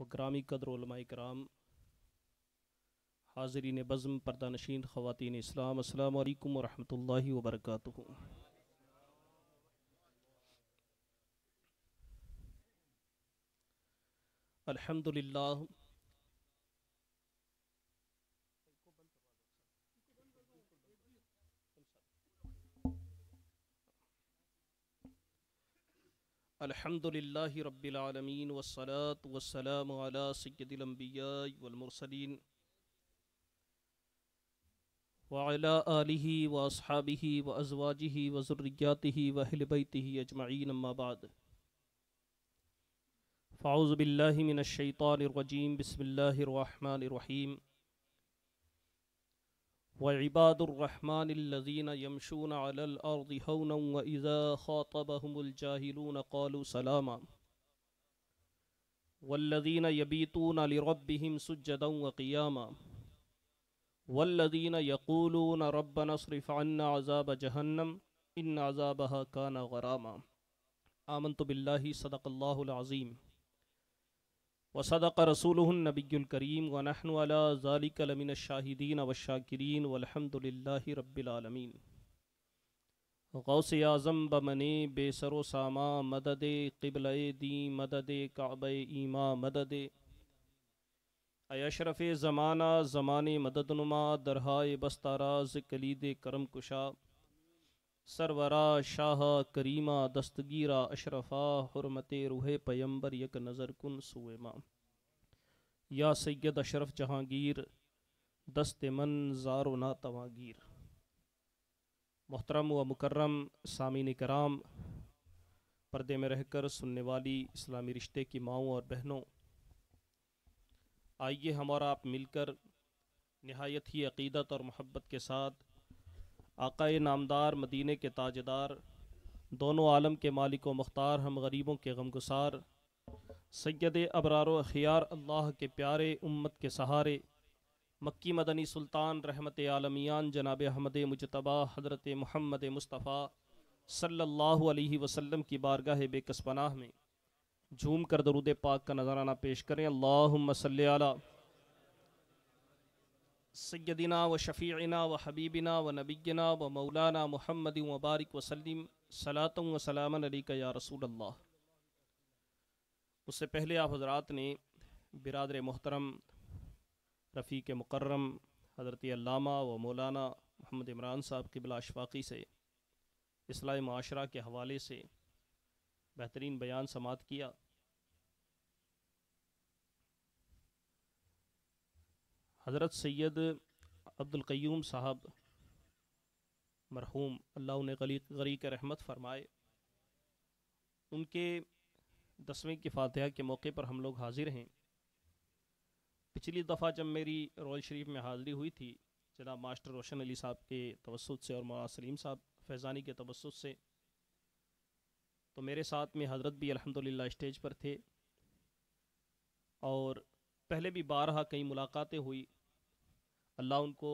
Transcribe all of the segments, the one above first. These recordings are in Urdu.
و گرامی قدر علماء کرام حاضرین بزم پردہ نشین خواتین اسلام السلام علیکم ورحمۃ اللہ وبرکاتہ الحمد للہ الحمد للہ رب العالمین والصلاة والسلام على سید الانبیاء والمرسلین وعلى آلہ واصحابہ وازواجہ و ازواجی بیتہ اجمعین اما بعد الم باللہ من الشیطان الرجیم بسم اللہ الرحمن الرحیم وعباد الرحمن الذين يمشون على الأرض هونا وإذا خاطبهم الجاهلون قالوا سلاما والذين يبيتون لربهم سجدا وقياما والذين يقولون ربنا اصرف عنا عذاب جهنم إن عذابها كان غراما آمنت بالله صدق الله العظيم وصدق رسوله النبي الكريم ونحن على ذلك لمن الشاهدين والشاكرين والحمد لله رب العالمين غوث اعظم بمنے بے سر و ساما مدد قبل دین مدد کعب ایما مدد اشرف زمانہ زمان مدد نما درہائے بستاراز کلید کرم کشا سرورا شاہ کریمہ دستگیرہ اشرفا حرمت روح پیمبر یک نظر کن سوئے ماں یا سید اشرف جہانگیر دست من زار و نا تواگیر محترم و مکرم سامین کرام پردے میں رہ کر سننے والی اسلامی رشتے کی ماؤں اور بہنوں آئیے ہمارا آپ مل کر نہایت ہی عقیدت اور محبت کے ساتھ آقا نامدار مدینے کے تاجدار دونوں عالم کے مالک و مختار ہم غریبوں کے غمگسار سید ابرار و اخیار اللہ کے پیارے امت کے سہارے مکی مدنی سلطان رحمت عالمیان جناب احمد مجتبہ حضرت محمد مصطفیٰ صلی اللہ علیہ وسلم کی بارگاہ بے کس پناہ میں جھوم کر درود پاک کا نظرانہ پیش کریں اللّہ مسلع سیدنا و شفیعنا و حبیبنا و نبینا و مولانا محمد بارک و سلیم صلاح و سلامن علیکہ یا رسول اللہ اس سے پہلے آپ حضرات نے برادر محترم رفیق مکرم حضرت علامہ و مولانا محمد عمران صاحب قبل اشفاقی سے اسلام معاشرہ کے حوالے سے بہترین بیان سماعت کیا حضرت سید عبد القیوم صاحب مرحوم اللہ غلی غری کے رحمت فرمائے ان کے دسویں کے فاتحہ کے موقع پر ہم لوگ حاضر ہیں پچھلی دفعہ جب میری روز شریف میں حاضری ہوئی تھی جناب ماسٹر روشن علی صاحب کے توسط سے اور مولانا سلیم صاحب فیضانی کے توسط سے تو میرے ساتھ میں حضرت بھی الحمد للہ اسٹیج پر تھے اور پہلے بھی بارہا کئی ملاقاتیں ہوئی اللہ ان کو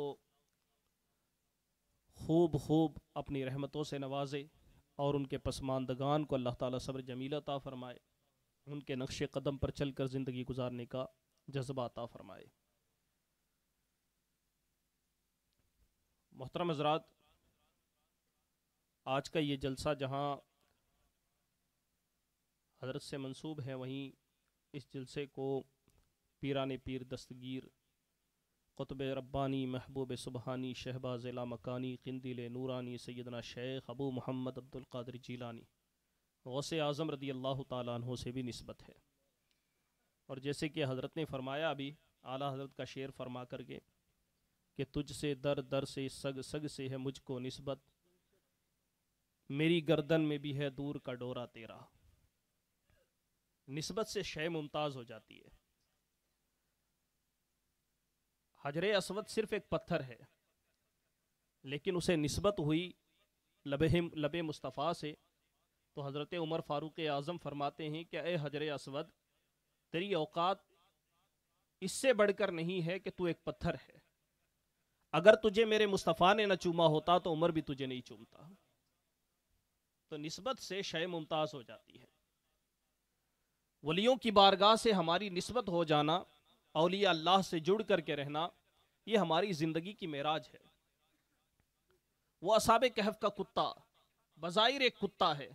خوب خوب اپنی رحمتوں سے نوازے اور ان کے پسماندگان کو اللہ تعالیٰ صبر جمیل عطا فرمائے ان کے نقش قدم پر چل کر زندگی گزارنے کا جذبہ عطا فرمائے محترم حضرات آج کا یہ جلسہ جہاں حضرت سے منصوب ہے وہیں اس جلسے کو پیران پیر دستگیر قطب ربانی محبوب سبحانی شہباز علا مکانی قندیل نورانی سیدنا شیخ ابو محمد عبد القادر جیلانی غوث اعظم رضی اللہ تعالیٰ عنہ سے بھی نسبت ہے اور جیسے کہ حضرت نے فرمایا ابھی اعلیٰ حضرت کا شعر فرما کر کے کہ تجھ سے در در سے سگ سگ سے ہے مجھ کو نسبت میری گردن میں بھی ہے دور کا ڈورا تیرا نسبت سے شے ممتاز ہو جاتی ہے حجر اسود صرف ایک پتھر ہے لیکن اسے نسبت ہوئی لب لب مصطفیٰ سے تو حضرت عمر فاروق اعظم فرماتے ہیں کہ اے حجر اسود تیری اوقات اس سے بڑھ کر نہیں ہے کہ تو ایک پتھر ہے اگر تجھے میرے مصطفیٰ نے نہ چوما ہوتا تو عمر بھی تجھے نہیں چومتا تو نسبت سے شے ممتاز ہو جاتی ہے ولیوں کی بارگاہ سے ہماری نسبت ہو جانا اولیاء اللہ سے جڑ کر کے رہنا یہ ہماری زندگی کی معراج ہے وہ اصحاب کہف کا کتا بظاہر ایک کتا ہے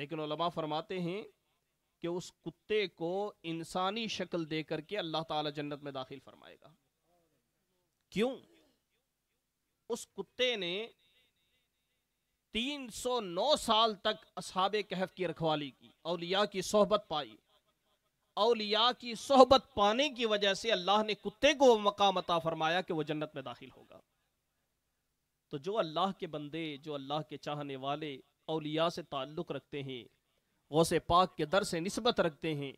لیکن علماء فرماتے ہیں کہ اس کتے کو انسانی شکل دے کر کے اللہ تعالی جنت میں داخل فرمائے گا کیوں اس کتے نے تین سو نو سال تک اصحاب کہف کی رکھوالی کی اولیاء کی صحبت پائی اولیاء کی صحبت پانے کی وجہ سے اللہ نے کتے کو مقام عطا فرمایا کہ وہ جنت میں داخل ہوگا تو جو اللہ کے بندے جو اللہ کے چاہنے والے اولیاء سے تعلق رکھتے ہیں غوث پاک کے در سے نسبت رکھتے ہیں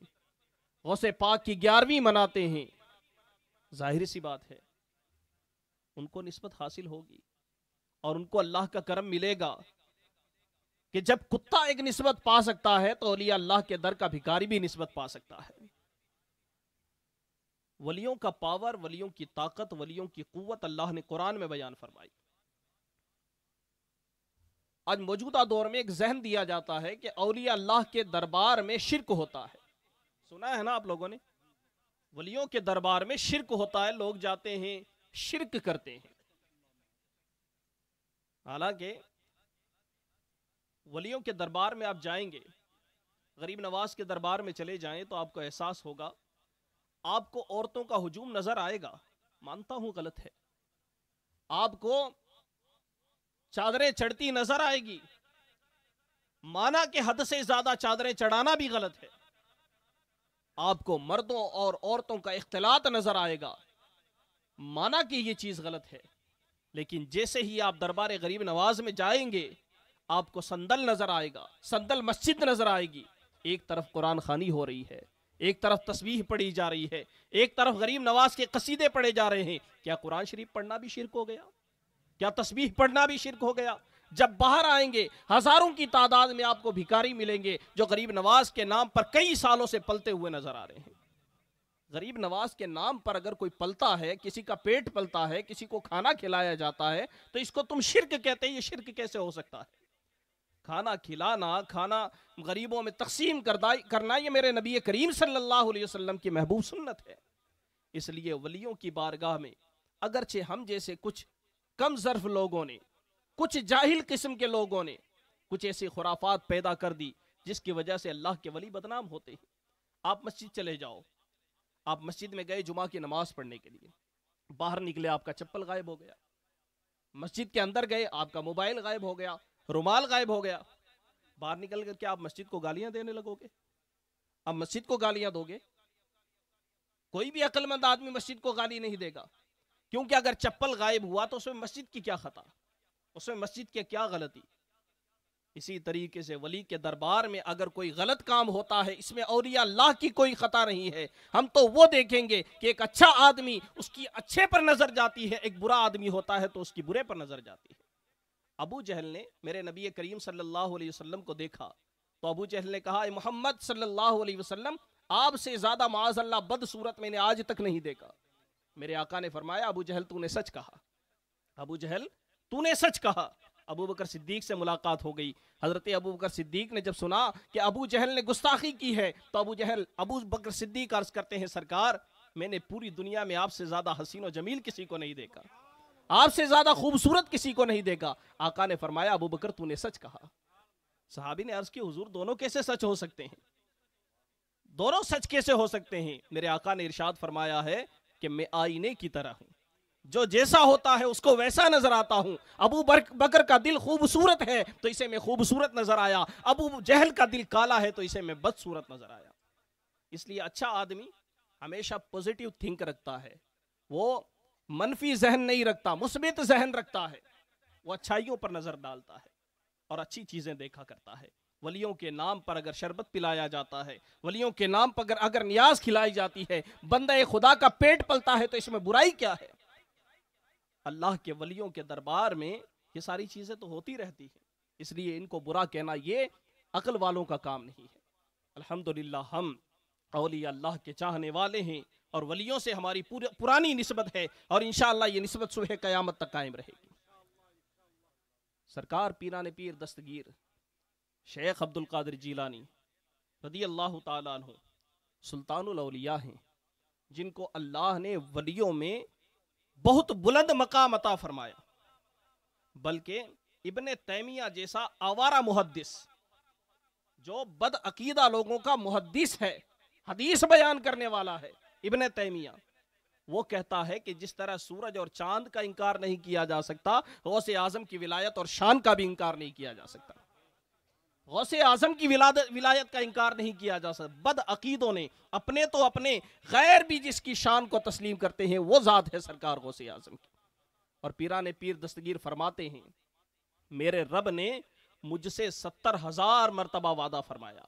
غوث پاک کی گیارہویں مناتے ہیں ظاہر سی بات ہے ان کو نسبت حاصل ہوگی اور ان کو اللہ کا کرم ملے گا کہ جب کتا ایک نسبت پا سکتا ہے تو اللہ کے در کا بھکاری بھی نسبت پا سکتا ہے ولیوں ولیوں ولیوں کا پاور کی کی طاقت قوت اللہ نے قرآن میں بیان فرمائی آج موجودہ دور میں ایک ذہن دیا جاتا ہے کہ اولیاء اللہ کے دربار میں شرک ہوتا ہے سنا ہے نا آپ لوگوں نے ولیوں کے دربار میں شرک ہوتا ہے لوگ جاتے ہیں شرک کرتے ہیں حالانکہ ولیوں کے دربار میں آپ جائیں گے غریب نواز کے دربار میں چلے جائیں تو آپ کو احساس ہوگا آپ کو عورتوں کا ہجوم نظر آئے گا مانتا ہوں غلط ہے آپ کو چادریں چڑھتی نظر آئے گی مانا کے حد سے زیادہ چادریں چڑھانا بھی غلط ہے آپ کو مردوں اور عورتوں کا اختلاط نظر آئے گا مانا کہ یہ چیز غلط ہے لیکن جیسے ہی آپ دربار غریب نواز میں جائیں گے آپ کو سندل نظر آئے گا سندل مسجد نظر آئے گی ایک طرف قرآن خانی ہو رہی ہے ایک طرف تصویح پڑھی جا رہی ہے ایک طرف غریب نواز کے قصیدے پڑھے جا رہے ہیں کیا قرآن شریف پڑھنا بھی شرک ہو گیا کیا تصویح پڑھنا بھی شرک ہو گیا جب باہر آئیں گے ہزاروں کی تعداد میں آپ کو بھکاری ملیں گے جو غریب نواز کے نام پر کئی سالوں سے پلتے ہوئے نظر آ رہے ہیں غریب نواز کے نام پر اگر کوئی پلتا ہے کسی کا پیٹ پلتا ہے کسی کو کھانا کھلایا جاتا ہے تو اس کو تم شرک کہتے ہیں یہ شرک کیسے ہو سکتا ہے کھانا کھلانا کھانا غریبوں میں تقسیم کرنا یہ میرے نبی کریم صلی اللہ علیہ وسلم کی محبوب سنت ہے اس لیے ولیوں کی بارگاہ میں اگرچہ ہم جیسے کچھ کم ظرف لوگوں نے کچھ جاہل قسم کے لوگوں نے کچھ ایسی خرافات پیدا کر دی جس کی وجہ سے اللہ کے ولی بدنام ہوتے ہیں آپ مسجد چلے جاؤ آپ مسجد میں گئے جمعہ کی نماز پڑھنے کے لیے باہر نکلے آپ کا چپل غائب ہو گیا مسجد کے اندر گئے آپ کا موبائل غائب ہو گیا رومال غائب ہو گیا باہر نکل کر کیا آپ مسجد کو گالیاں دینے لگو گے آپ مسجد کو گالیاں دو گے کوئی بھی مند آدمی مسجد کو گالی نہیں دے گا کیونکہ اگر چپل غائب ہوا تو اس میں مسجد کی کیا خطا اس میں مسجد کے کیا غلطی اسی طریقے سے ولی کے دربار میں اگر کوئی غلط کام ہوتا ہے اس میں اولیاء اللہ کی کوئی خطا نہیں ہے ہم تو وہ دیکھیں گے کہ ایک اچھا آدمی اس کی اچھے پر نظر جاتی ہے ایک برا آدمی ہوتا ہے تو اس کی برے پر نظر جاتی ہے ابو جہل نے میرے نبی کریم صلی اللہ علیہ وسلم کو دیکھا تو ابو جہل نے کہا اے محمد صلی اللہ علیہ وسلم آپ سے زیادہ معاذ اللہ بد صورت میں نے آج تک نہیں دیکھا میرے آقا نے فرمایا ابو جہل تو نے سچ کہا ابو جہل تو نے سچ کہا ابو بکر صدیق سے ملاقات ہو گئی حضرت ابو بکر صدیق نے جب سنا کہ ابو جہل نے گستاخی کی ہے تو ابو جہل ابو بکر صدیق عرض کرتے ہیں سرکار میں نے پوری دنیا میں آپ سے زیادہ حسین و جمیل کسی کو نہیں دیکھا آپ سے زیادہ خوبصورت کسی کو نہیں دیکھا آقا نے فرمایا ابو بکر تو نے سچ کہا صحابی نے عرض کی حضور دونوں کیسے سچ ہو سکتے ہیں دونوں سچ کیسے ہو سکتے ہیں میرے آقا نے ارشاد فرمایا ہے کہ میں آئینے کی طرح ہوں جو جیسا ہوتا ہے اس کو ویسا نظر آتا ہوں ابو بکر کا دل خوبصورت ہے تو اسے میں خوبصورت نظر آیا ابو جہل کا دل کالا ہے تو اسے میں بدصورت نظر آیا اس لیے اچھا آدمی ہمیشہ پوزیٹیو تھنک رکھتا ہے وہ منفی ذہن نہیں رکھتا مثبت ذہن رکھتا ہے وہ اچھائیوں پر نظر ڈالتا ہے اور اچھی چیزیں دیکھا کرتا ہے ولیوں کے نام پر اگر شربت پلایا جاتا ہے ولیوں کے نام پر اگر نیاز کھلائی جاتی ہے بندہ خدا کا پیٹ پلتا ہے تو اس میں برائی کیا ہے اللہ کے ولیوں کے دربار میں یہ ساری چیزیں تو ہوتی رہتی ہیں اس لیے ان کو برا کہنا یہ عقل والوں کا کام نہیں ہے الحمدللہ ہم اولیاء اللہ کے چاہنے والے ہیں اور ولیوں سے ہماری پرانی نسبت ہے اور انشاءاللہ یہ نسبت صبح قیامت تک قائم رہے گی سرکار پیران پیر دستگیر شیخ عبد القادر جیلانی رضی اللہ تعالیٰ عنہ سلطان الاولیاء ہیں جن کو اللہ نے ولیوں میں بہت بلند مقام عطا فرمایا بلکہ ابن تیمیہ جیسا آوارہ محدث جو بد عقیدہ لوگوں کا محدث ہے حدیث بیان کرنے والا ہے ابن تیمیہ وہ کہتا ہے کہ جس طرح سورج اور چاند کا انکار نہیں کیا جا سکتا آزم کی ولایت اور شان کا بھی انکار نہیں کیا جا سکتا آزم کی ولایت کا انکار نہیں کیا جا سکتا عقیدوں نے اپنے تو اپنے غیر بھی جس کی شان کو تسلیم کرتے ہیں وہ ذات ہے سرکار کی اور پیر دستگیر فرماتے ہیں میرے رب نے مجھ سے ستر ہزار مرتبہ وعدہ فرمایا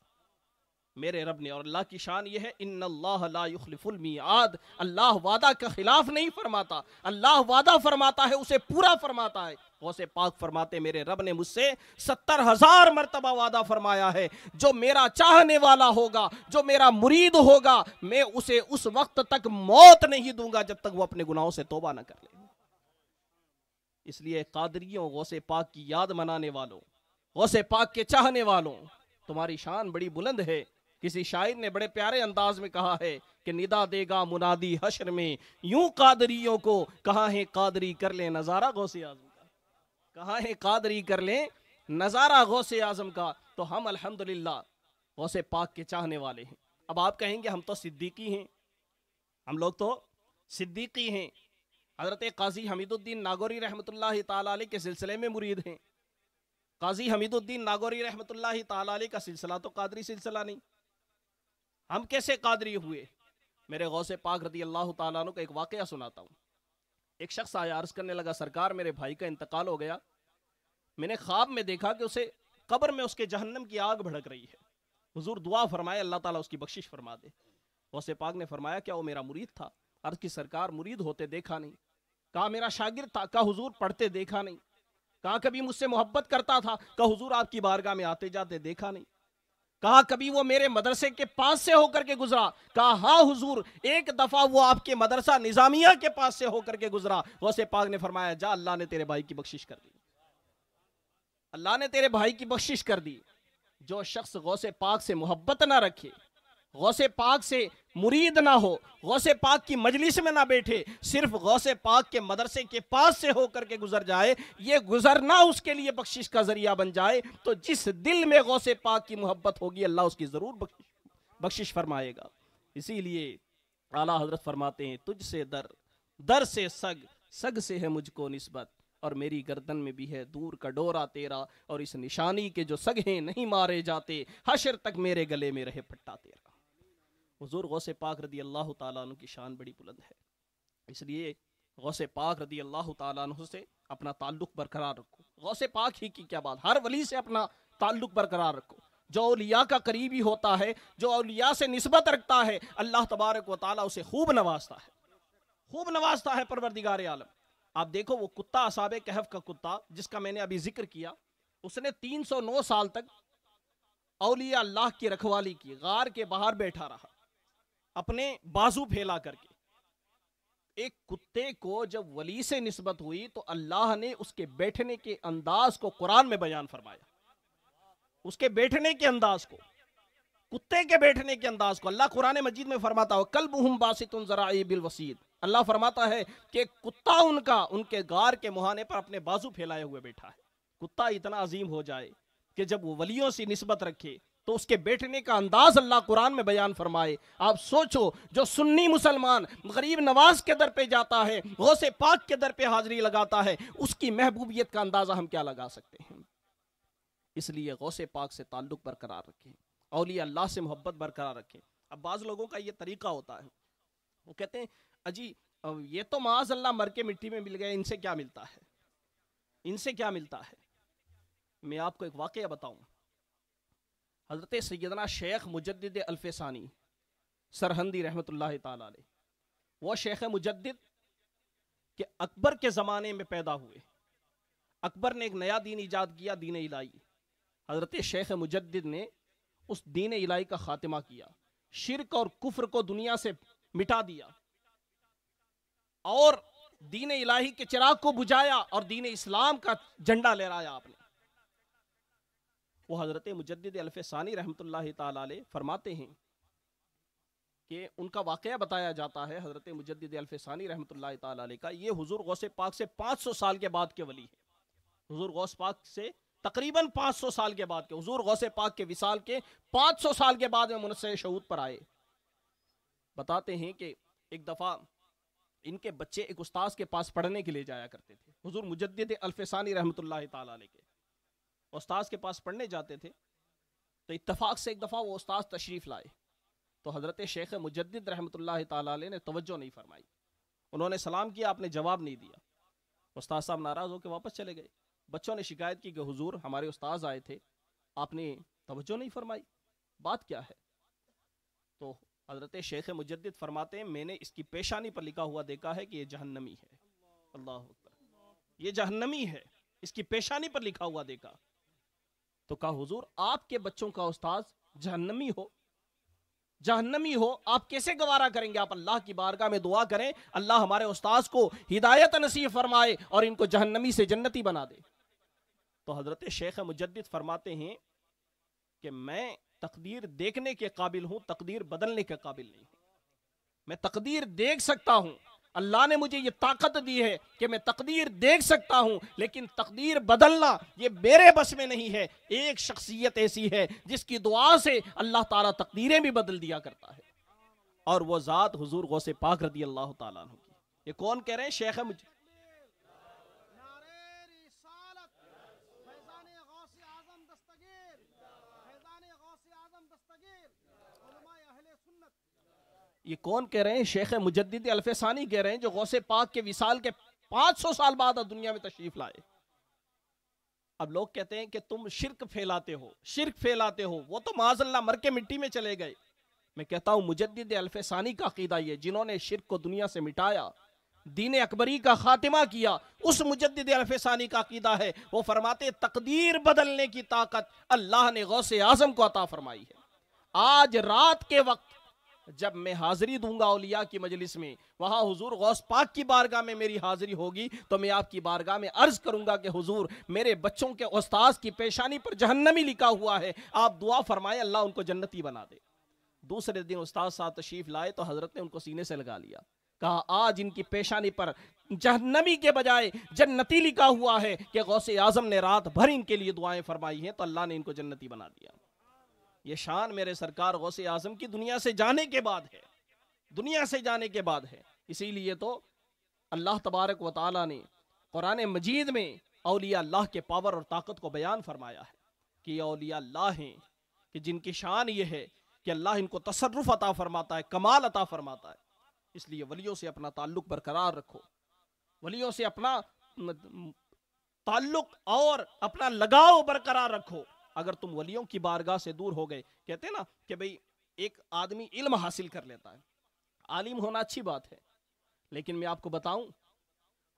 میرے رب نے اور اللہ کی شان یہ ہے ان اللہ لا یخلف المیعاد اللہ وعدہ کا خلاف نہیں فرماتا اللہ وعدہ فرماتا ہے اسے پورا فرماتا ہے غوث پاک فرماتے میرے رب نے مجھ سے ستر ہزار مرتبہ وعدہ فرمایا ہے جو میرا چاہنے والا ہوگا جو میرا مرید ہوگا میں اسے اس وقت تک موت نہیں دوں گا جب تک وہ اپنے گناہوں سے توبہ نہ کر لے اس لیے قادریوں غوث پاک کی یاد منانے والوں غوث پاک کے چاہنے والوں تمہاری شان بڑی بلند ہے کسی شاعر نے بڑے پیارے انداز میں کہا ہے کہ ندا دے گا منادی حشر میں یوں قادریوں کو کہاں ہے قادری کر لیں نظارہ غوث اعظم کا کہاں ہے قادری کر لیں نظارہ غوث اعظم کا تو ہم الحمدللہ غوث پاک کے چاہنے والے ہیں اب آپ کہیں گے ہم تو صدیقی ہیں ہم لوگ تو صدیقی ہیں حضرت قاضی حمید الدین ناغوری رحمۃ اللہ تعالیٰ علیہ کے سلسلے میں مرید ہیں قاضی حمید الدین ناغوری رحمۃ اللہ تعالیٰ علیہ کا سلسلہ تو قادری سلسلہ نہیں ہم کیسے قادری ہوئے میرے غوث پاک رضی اللہ تعالیٰ عنہ کا ایک واقعہ سناتا ہوں ایک شخص آیا عرض کرنے لگا سرکار میرے بھائی کا انتقال ہو گیا میں نے خواب میں دیکھا کہ اسے قبر میں اس کے جہنم کی آگ بھڑک رہی ہے حضور دعا فرمائے اللہ تعالیٰ اس کی بخشش فرما دے غوث پاک نے فرمایا کیا وہ میرا مرید تھا عرض کی سرکار مرید ہوتے دیکھا نہیں کہا میرا شاگرد تھا کہا حضور پڑھتے دیکھا نہیں کہا کبھی مجھ سے محبت کرتا تھا کہا حضور آپ کی بارگاہ میں آتے جاتے دیکھا نہیں کہا کبھی وہ میرے مدرسے کے پاس سے ہو کر کے گزرا کہا ہاں حضور ایک دفعہ وہ آپ کے مدرسہ نظامیہ کے پاس سے ہو کر کے گزرا غوث پاک نے فرمایا جا اللہ نے تیرے بھائی کی بخشش کر دی اللہ نے تیرے بھائی کی بخشش کر دی جو شخص غوث پاک سے محبت نہ رکھے غوث پاک سے مرید نہ ہو غوث پاک کی مجلس میں نہ بیٹھے صرف غوث پاک کے مدرسے کے پاس سے ہو کر کے گزر جائے یہ گزرنا اس کے لیے بخشش کا ذریعہ بن جائے تو جس دل میں غوث پاک کی محبت ہوگی اللہ اس کی ضرور بخشش فرمائے گا اسی لیے اعلیٰ حضرت فرماتے ہیں تجھ سے در در سے سگ سگ سے ہے مجھ کو نسبت اور میری گردن میں بھی ہے دور کا ڈورا تیرا اور اس نشانی کے جو سگ ہیں نہیں مارے جاتے حشر تک میرے گلے میں رہے پٹا تیرا حضور غوث پاک رضی اللہ تعالیٰ عنہ کی شان بڑی بلند ہے اس لیے غوث پاک رضی اللہ تعالیٰ عنہ سے اپنا تعلق برقرار رکھو غوث پاک ہی کی کیا بات ہر ولی سے اپنا تعلق برقرار رکھو جو اولیاء کا قریبی ہوتا ہے جو اولیاء سے نسبت رکھتا ہے اللہ تبارک و تعالیٰ اسے خوب نوازتا ہے خوب نوازتا ہے پروردگار عالم آپ دیکھو وہ اصاب کہف کا کتا جس کا میں نے ابھی ذکر کیا اس نے تین سو نو سال تک اولیاء اللہ کی رکھوالی کی غار کے باہر بیٹھا رہا اپنے بازو پھیلا کر کے ایک کتے کو جب ولی سے نسبت ہوئی تو اللہ نے اس کے بیٹھنے کے انداز کو قرآن میں بیان فرمایا اس کے بیٹھنے کے انداز کو کتے کے بیٹھنے کے انداز کو اللہ قرآن مجید میں فرماتا ہو کل بہم باسطن ذرائع بالوسید اللہ فرماتا ہے کہ کتا ان کا ان کے گار کے مہانے پر اپنے بازو پھیلائے ہوئے بیٹھا ہے کتا اتنا عظیم ہو جائے کہ جب وہ ولیوں سے نسبت رکھے تو اس کے بیٹھنے کا انداز اللہ قرآن میں بیان فرمائے آپ سوچو جو سنی مسلمان غریب نواز کے در پہ جاتا ہے غوث پاک کے در پہ حاضری لگاتا ہے اس کی محبوبیت کا اندازہ ہم کیا لگا سکتے ہیں اس لیے غوث پاک سے تعلق برقرار رکھیں اولیاء اللہ سے محبت برقرار رکھیں اب بعض لوگوں کا یہ طریقہ ہوتا ہے وہ کہتے ہیں اجی یہ تو معاذ اللہ مر کے مٹی میں مل گئے ان سے کیا ملتا ہے ان سے کیا ملتا ہے میں آپ کو ایک واقعہ بتاؤں حضرت سیدنا شیخ مجدد الف ثانی سرہندی رحمۃ اللہ تعالیٰ علیہ وہ شیخ مجدد کہ اکبر کے زمانے میں پیدا ہوئے اکبر نے ایک نیا دین ایجاد کیا دین الہی حضرت شیخ مجدد نے اس دین الہی کا خاتمہ کیا شرک اور کفر کو دنیا سے مٹا دیا اور دین الہی کے چراغ کو بجھایا اور دین اسلام کا جھنڈا لہرایا آپ نے وہ حضرت مجدد الف ثانی رحمۃ اللہ تعالی علیہ فرماتے ہیں کہ ان کا واقعہ بتایا جاتا ہے حضرت مجدد الف ثانی رحمۃ اللہ تعالی علیہ کا یہ حضور غوث پاک سے پانچ سو سال کے بعد کے ولی ہے حضور غوث پاک سے تقریباً پانچ سو سال کے بعد کے حضور غوث پاک کے وصال کے پانچ سو سال کے بعد میں منصر شعود پر آئے بتاتے ہیں کہ ایک دفعہ ان کے بچے ایک استاذ کے پاس پڑھنے کے لیے جایا کرتے تھے حضور مجدد الف ثانی رحمۃ اللہ تعالی علیہ کے استاذ کے پاس پڑھنے جاتے تھے تو اتفاق سے ایک دفعہ وہ استاذ تشریف لائے تو حضرت شیخ مجدد رحمۃ اللہ تعالیٰ علیہ نے توجہ نہیں فرمائی انہوں نے سلام کیا آپ نے جواب نہیں دیا استاذ صاحب ناراض ہو کے واپس چلے گئے بچوں نے شکایت کی کہ حضور ہمارے استاذ آئے تھے آپ نے توجہ نہیں فرمائی بات کیا ہے تو حضرت شیخ مجدد فرماتے ہیں میں نے اس کی پیشانی پر لکھا ہوا دیکھا ہے کہ یہ جہنمی ہے اللہ یہ جہنمی ہے اس کی پیشانی پر لکھا ہوا دیکھا تو کہا حضور آپ کے بچوں کا استاذ جہنمی ہو جہنمی ہو آپ کیسے گوارا کریں گے آپ اللہ کی بارگاہ میں دعا کریں اللہ ہمارے استاذ کو ہدایت نصیب فرمائے اور ان کو جہنمی سے جنتی بنا دے تو حضرت شیخ مجدد فرماتے ہیں کہ میں تقدیر دیکھنے کے قابل ہوں تقدیر بدلنے کے قابل نہیں ہوں میں تقدیر دیکھ سکتا ہوں اللہ نے مجھے یہ طاقت دی ہے کہ میں تقدیر دیکھ سکتا ہوں لیکن تقدیر بدلنا یہ میرے بس میں نہیں ہے ایک شخصیت ایسی ہے جس کی دعا سے اللہ تعالیٰ تقدیریں بھی بدل دیا کرتا ہے اور وہ ذات حضور غوث پاک رضی اللہ تعالیٰ اللہ تعالیٰ یہ کون کہہ رہے ہیں شیخ مجھے یہ کون کہہ رہے ہیں شیخ مجدد الف ثانی کہہ رہے ہیں جو غوث پاک کے وصال کے پانچ سو سال بعد دنیا میں تشریف لائے اب لوگ کہتے ہیں کہ تم شرک پھیلاتے ہو شرک پھیلاتے ہو وہ تو معاذ اللہ مر کے مٹی میں چلے گئے میں کہتا ہوں مجدد الف ثانی کا عقیدہ یہ جنہوں نے شرک کو دنیا سے مٹایا دین اکبری کا خاتمہ کیا اس مجدد الف ثانی کا عقیدہ ہے وہ فرماتے تقدیر بدلنے کی طاقت اللہ نے غوث اعظم کو عطا فرمائی ہے آج رات کے وقت جب میں حاضری دوں گا اولیاء کی مجلس میں وہاں حضور غوث پاک کی بارگاہ میں میری حاضری ہوگی تو میں آپ کی بارگاہ میں عرض کروں گا کہ حضور میرے بچوں کے استاذ کی پیشانی پر جہنمی لکھا ہوا ہے آپ دعا فرمائے اللہ ان کو جنتی بنا دے دوسرے دن استاذ تشریف لائے تو حضرت نے ان کو سینے سے لگا لیا کہا آج ان کی پیشانی پر جہنمی کے بجائے جنتی لکھا ہوا ہے کہ غوث اعظم نے رات بھر ان کے لیے دعائیں فرمائی ہیں تو اللہ نے ان کو جنتی بنا دیا یہ شان میرے سرکار غوث اعظم کی دنیا سے جانے کے بعد ہے دنیا سے جانے کے بعد ہے اسی لیے تو اللہ تبارک و تعالی نے قرآن مجید میں اولیاء اللہ کے پاور اور طاقت کو بیان فرمایا ہے کہ یہ اولیاء اللہ ہیں کہ جن کی شان یہ ہے کہ اللہ ان کو تصرف عطا فرماتا ہے کمال عطا فرماتا ہے اس لیے ولیوں سے اپنا تعلق برقرار رکھو ولیوں سے اپنا تعلق اور اپنا لگاؤ برقرار رکھو اگر تم ولیوں کی بارگاہ سے دور ہو گئے کہتے ہیں نا کہ بھئی ایک آدمی علم حاصل کر لیتا ہے عالم ہونا اچھی بات ہے لیکن میں آپ کو بتاؤں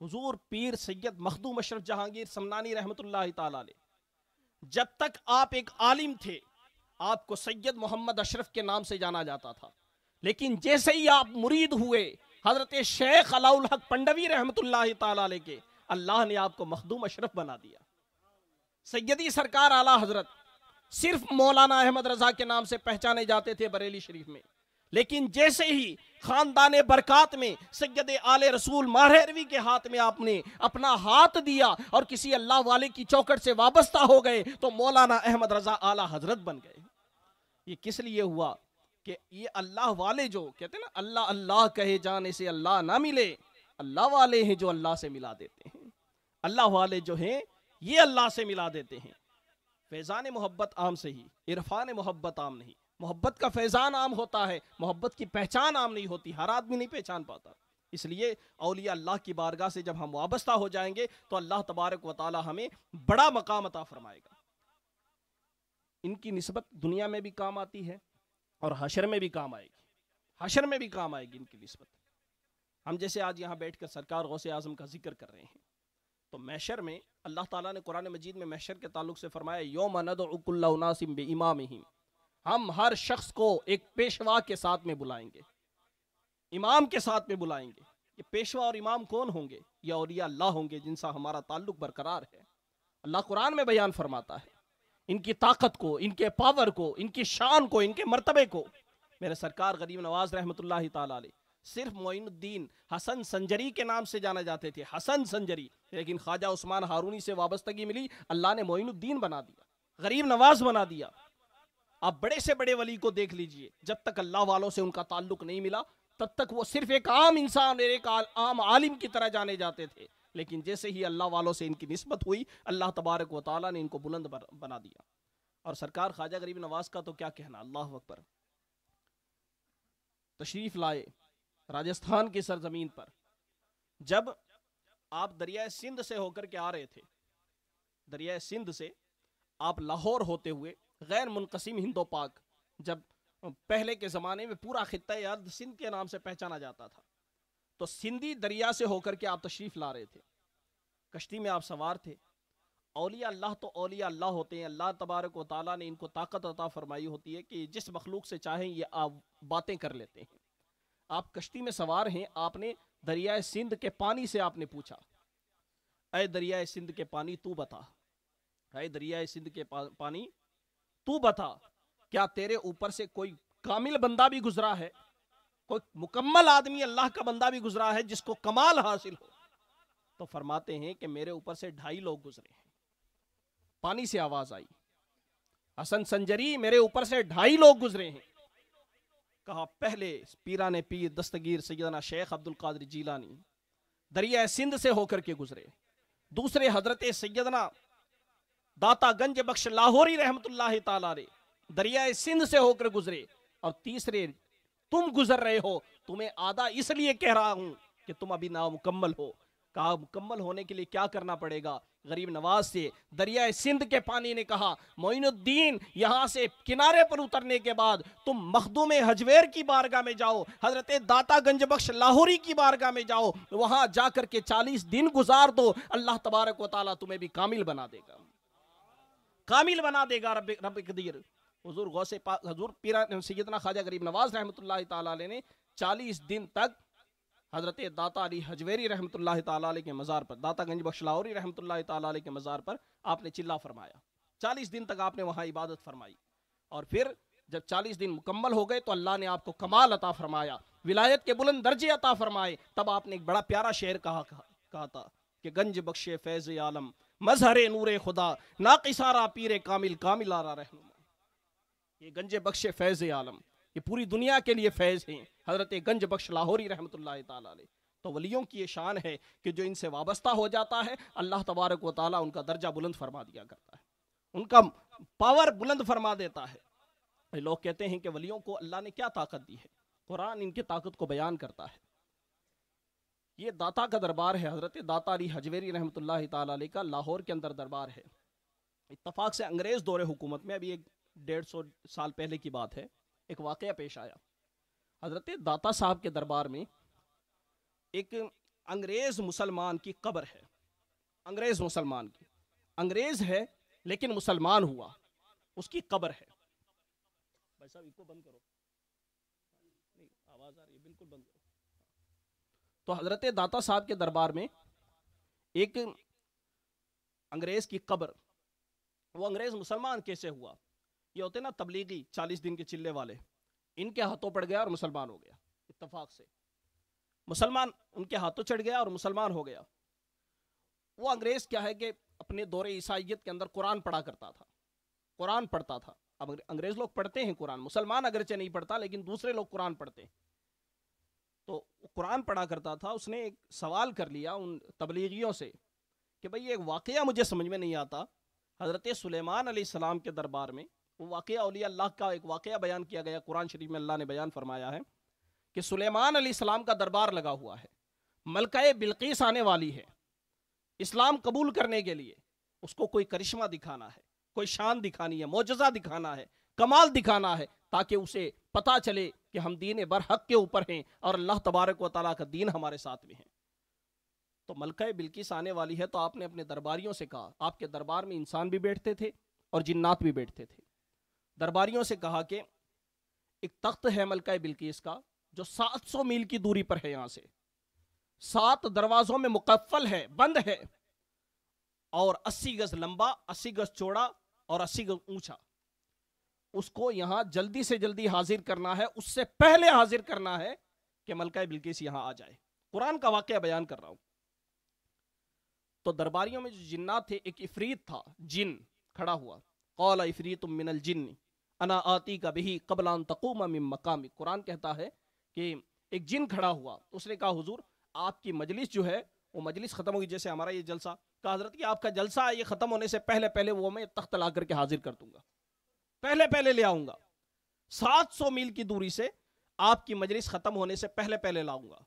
حضور پیر سید مخدوم اشرف جہانگیر سمنانی رحمت اللہ تعالیٰ علیہ جب تک آپ ایک عالم تھے آپ کو سید محمد اشرف کے نام سے جانا جاتا تھا لیکن جیسے ہی آپ مرید ہوئے حضرت شیخ الحق پنڈوی رحمت اللہ تعالیٰ علیہ کے اللہ نے آپ کو مخدوم اشرف بنا دیا سیدی سرکار آلہ حضرت صرف مولانا احمد رضا کے نام سے پہچانے جاتے تھے بریلی شریف میں لیکن جیسے ہی خاندان برکات میں میں سید آل رسول کے ہاتھ ہاتھ آپ نے اپنا دیا اور کسی اللہ والے کی چوکٹ سے وابستہ ہو گئے تو مولانا احمد رضا اعلیٰ حضرت بن گئے یہ کس لیے ہوا کہ یہ اللہ والے جو کہتے ہیں نا اللہ اللہ کہے جانے سے اللہ نہ ملے اللہ والے ہیں جو اللہ سے ملا دیتے ہیں اللہ والے جو ہیں یہ اللہ سے ملا دیتے ہیں فیضان محبت عام سے ہی عرفان محبت عام نہیں محبت کا فیضان عام ہوتا ہے محبت کی پہچان عام نہیں ہوتی ہر آدمی نہیں پہچان پاتا اس لیے اولیاء اللہ کی بارگاہ سے جب ہم وابستہ ہو جائیں گے تو اللہ تبارک و تعالی ہمیں بڑا مقام عطا فرمائے گا ان کی نسبت دنیا میں بھی کام آتی ہے اور حشر میں بھی کام آئے گی حشر میں بھی کام آئے گی ان کی نسبت ہم جیسے آج یہاں بیٹھ کر سرکار غوث اعظم کا ذکر کر رہے ہیں تو محشر میں اللہ تعالیٰ نے قرآن مجید میں محشر کے تعلق سے فرمایا یوم اور ناسم بے امام ہی ہم ہر شخص کو ایک پیشوا کے ساتھ میں بلائیں گے امام کے ساتھ میں بلائیں گے یہ پیشوا اور امام کون ہوں گے یا اللہ ہوں گے جن سا ہمارا تعلق برقرار ہے اللہ قرآن میں بیان فرماتا ہے ان کی طاقت کو ان کے پاور کو ان کی شان کو ان کے مرتبے کو میرے سرکار غریب نواز رحمت اللہ تعالیٰ علیہ صرف معین الدین حسن سنجری کے نام سے جانا جاتے تھے حسن سنجری لیکن خواجہ عثمان حارونی سے وابستگی ملی اللہ نے معین الدین بنا دیا غریب نواز بنا دیا آپ بڑے سے بڑے ولی کو دیکھ لیجئے جب تک اللہ والوں سے ان کا تعلق نہیں ملا تب تک وہ صرف ایک عام انسان اور ایک عام عالم کی طرح جانے جاتے تھے لیکن جیسے ہی اللہ والوں سے ان کی نسبت ہوئی اللہ تبارک و تعالی نے ان کو بلند بنا دیا اور سرکار خواجہ غریب نواز کا تو کیا کہنا اللہ اکبر تشریف لائے راجستھان کی سرزمین پر جب آپ دریائے سندھ سے ہو کر کے آ رہے تھے دریائے سندھ سے آپ لاہور ہوتے ہوئے غیر منقسم ہند و پاک جب پہلے کے زمانے میں پورا خطہ یاد سندھ کے نام سے پہچانا جاتا تھا تو سندھی دریا سے ہو کر کے آپ تشریف لا رہے تھے کشتی میں آپ سوار تھے اولیاء اللہ تو اولیاء اللہ ہوتے ہیں اللہ تبارک و تعالیٰ نے ان کو طاقت عطا فرمائی ہوتی ہے کہ جس مخلوق سے چاہیں یہ آپ باتیں کر لیتے ہیں آپ کشتی میں سوار ہیں آپ نے دریائے سندھ کے پانی سے آپ نے پوچھا اے دریائے سندھ کے پانی تو بتا اے دریائے سندھ کے پانی تو بتا کیا تیرے اوپر سے کوئی کامل بندہ بھی گزرا ہے کوئی مکمل آدمی اللہ کا بندہ بھی گزرا ہے جس کو کمال حاصل ہو تو فرماتے ہیں کہ میرے اوپر سے ڈھائی لوگ گزرے ہیں پانی سے آواز آئی حسن سنجری میرے اوپر سے ڈھائی لوگ گزرے ہیں پہلے پیران پیر دستگیر سیدنا شیخ القادری جیلانی دریائے ہو کر کے گزرے دوسرے حضرت سیدنا داتا گنج بخش لاہوری رحمت اللہ تعالی دریائے سندھ سے ہو کر گزرے اور تیسرے تم گزر رہے ہو تمہیں آدھا اس لیے کہہ رہا ہوں کہ تم ابھی نامکمل ہو کہا مکمل ہونے کے لیے کیا کرنا پڑے گا غریب نواز سے دریائے سندھ کے پانی نے کہا الدین یہاں سے کنارے پر اترنے کے بعد تم مخدوم حجویر کی بارگاہ میں جاؤ حضرت داتا گنج بخش لاہوری کی بارگاہ میں جاؤ وہاں جا کر کے چالیس دن گزار دو اللہ تبارک و تعالیٰ تمہیں بھی کامل بنا دے گا کامل بنا دے گا رب قدیر حضور پیرا سیدنا خواجہ غریب نواز رحمۃ اللہ تعالی نے چالیس دن تک حضرت داتا علی حجویری رحمۃ اللہ تعالیٰ علیہ کے مزار پر داتا گنج بخش لاہوری رحمۃ اللہ تعالیٰ علیہ کے مزار پر آپ نے چلہ فرمایا چالیس دن تک آپ نے وہاں عبادت فرمائی اور پھر جب چالیس دن مکمل ہو گئے تو اللہ نے آپ کو کمال عطا فرمایا ولایت کے بلند درجے عطا فرمائے تب آپ نے ایک بڑا پیارا شعر کہا کہا کہا تھا کہ گنج بخش فیض عالم مظہر نور خدا ناقصارا پیر کامل کامل آرا رہنما یہ گنج بخش فیض عالم یہ پوری دنیا کے لیے فیض ہیں حضرت گنج بخش لاہوری رحمت اللہ تعالیٰ علیہ تو ولیوں کی یہ شان ہے کہ جو ان سے وابستہ ہو جاتا ہے اللہ تبارک و تعالیٰ ان کا درجہ بلند فرما دیا کرتا ہے ان کا پاور بلند فرما دیتا ہے لوگ کہتے ہیں کہ ولیوں کو اللہ نے کیا طاقت دی ہے قرآن ان کی طاقت کو بیان کرتا ہے یہ داتا کا دربار ہے حضرت داتا علی حجویری رحمت اللہ تعالیٰ علیہ کا لاہور کے اندر دربار ہے اتفاق سے انگریز دور حکومت میں ابھی ایک ڈیڑھ سو سال پہلے کی بات ہے ایک واقعہ پیش آیا حضرت داتا صاحب کے دربار میں ایک انگریز مسلمان کی قبر ہے انگریز مسلمان کی انگریز ہے لیکن مسلمان ہوا اس کی قبر ہے بھائی صاحب کو بند کرو آواز آ رہی ہے بالکل بند کرو تو حضرت داتا صاحب کے دربار میں ایک انگریز کی قبر وہ انگریز مسلمان کیسے ہوا یہ ہوتے نا تبلیغی چالیس دن کے چلے والے ان کے ہاتھوں پڑ گیا اور مسلمان ہو گیا اتفاق سے مسلمان ان کے ہاتھوں چڑھ گیا اور مسلمان ہو گیا وہ انگریز کیا ہے کہ اپنے دور عیسائیت کے اندر قرآن پڑھا کرتا تھا قرآن پڑھتا تھا اب انگریز لوگ پڑھتے ہیں قرآن مسلمان اگرچہ نہیں پڑھتا لیکن دوسرے لوگ قرآن پڑھتے ہیں تو قرآن پڑھا کرتا تھا اس نے ایک سوال کر لیا ان تبلیغیوں سے کہ بھئی ایک واقعہ مجھے سمجھ میں نہیں آتا حضرت سلیمان علیہ السلام کے دربار میں وہ واقعہ اولیاء اللہ کا ایک واقعہ بیان کیا گیا قرآن شریف میں اللہ نے بیان فرمایا ہے کہ سلیمان علیہ السلام کا دربار لگا ہوا ہے ملکہ بلقیس آنے والی ہے اسلام قبول کرنے کے لیے اس کو کوئی کرشمہ دکھانا ہے کوئی شان دکھانی ہے معجزہ دکھانا ہے کمال دکھانا ہے تاکہ اسے پتا چلے کہ ہم دین برحق کے اوپر ہیں اور اللہ تبارک و تعالیٰ کا دین ہمارے ساتھ میں ہیں تو ملکہ بلکیس آنے والی ہے تو آپ نے اپنے درباریوں سے کہا آپ کے دربار میں انسان بھی بیٹھتے تھے اور جنات بھی بیٹھتے تھے درباریوں سے کہا کہ ایک تخت ہے ملکہ بلکیس کا جو سات سو میل کی دوری پر ہے یہاں سے سات دروازوں میں مقفل ہے بند ہے اور اسی گز لمبا اسی گز چوڑا اور اسی گز اونچا اس کو یہاں جلدی سے جلدی حاضر کرنا ہے اس سے پہلے حاضر کرنا ہے کہ ملکہ بلکیس یہاں آ جائے قرآن کا واقعہ بیان کر رہا ہوں تو درباریوں میں جنہ تھے ایک افریت تھا جن کھڑا ہوا من الجن انا آتی کا تقوم من مقامی قرآن کہتا ہے کہ ایک جن کھڑا ہوا اس نے کہا حضور آپ کی مجلس جو ہے وہ مجلس ختم ہوگی جیسے ہمارا یہ جلسہ کہا حضرت کہ آپ کا جلسہ یہ ختم ہونے سے پہلے پہلے وہ میں تخت لا کر کے حاضر کر دوں گا پہلے پہلے لے آؤں گا سات سو میل کی دوری سے آپ کی مجلس ختم ہونے سے پہلے پہلے لاؤں گا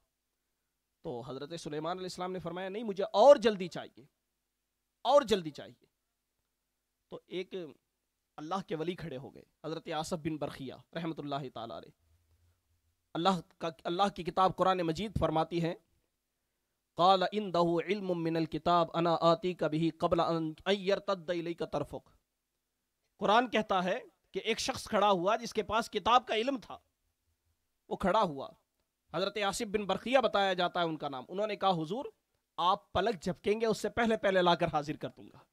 تو حضرت سلیمان علیہ السلام نے فرمایا نہیں مجھے اور جلدی چاہیے اور جلدی چاہیے تو ایک اللہ کے ولی کھڑے ہو گئے حضرت آصف بن برخیہ رحمت اللہ تعالیٰ اللہ کا اللہ کی کتاب قرآن مجید فرماتی ہے کال ان انا الاطی کبھی قبل قرآن کہتا ہے کہ ایک شخص کھڑا ہوا جس کے پاس کتاب کا علم تھا وہ کھڑا ہوا حضرت آصف بن برقیہ بتایا جاتا ہے ان کا نام انہوں نے کہا حضور آپ پلک جھپکیں گے اس سے پہلے پہلے لا کر حاضر کر دوں گا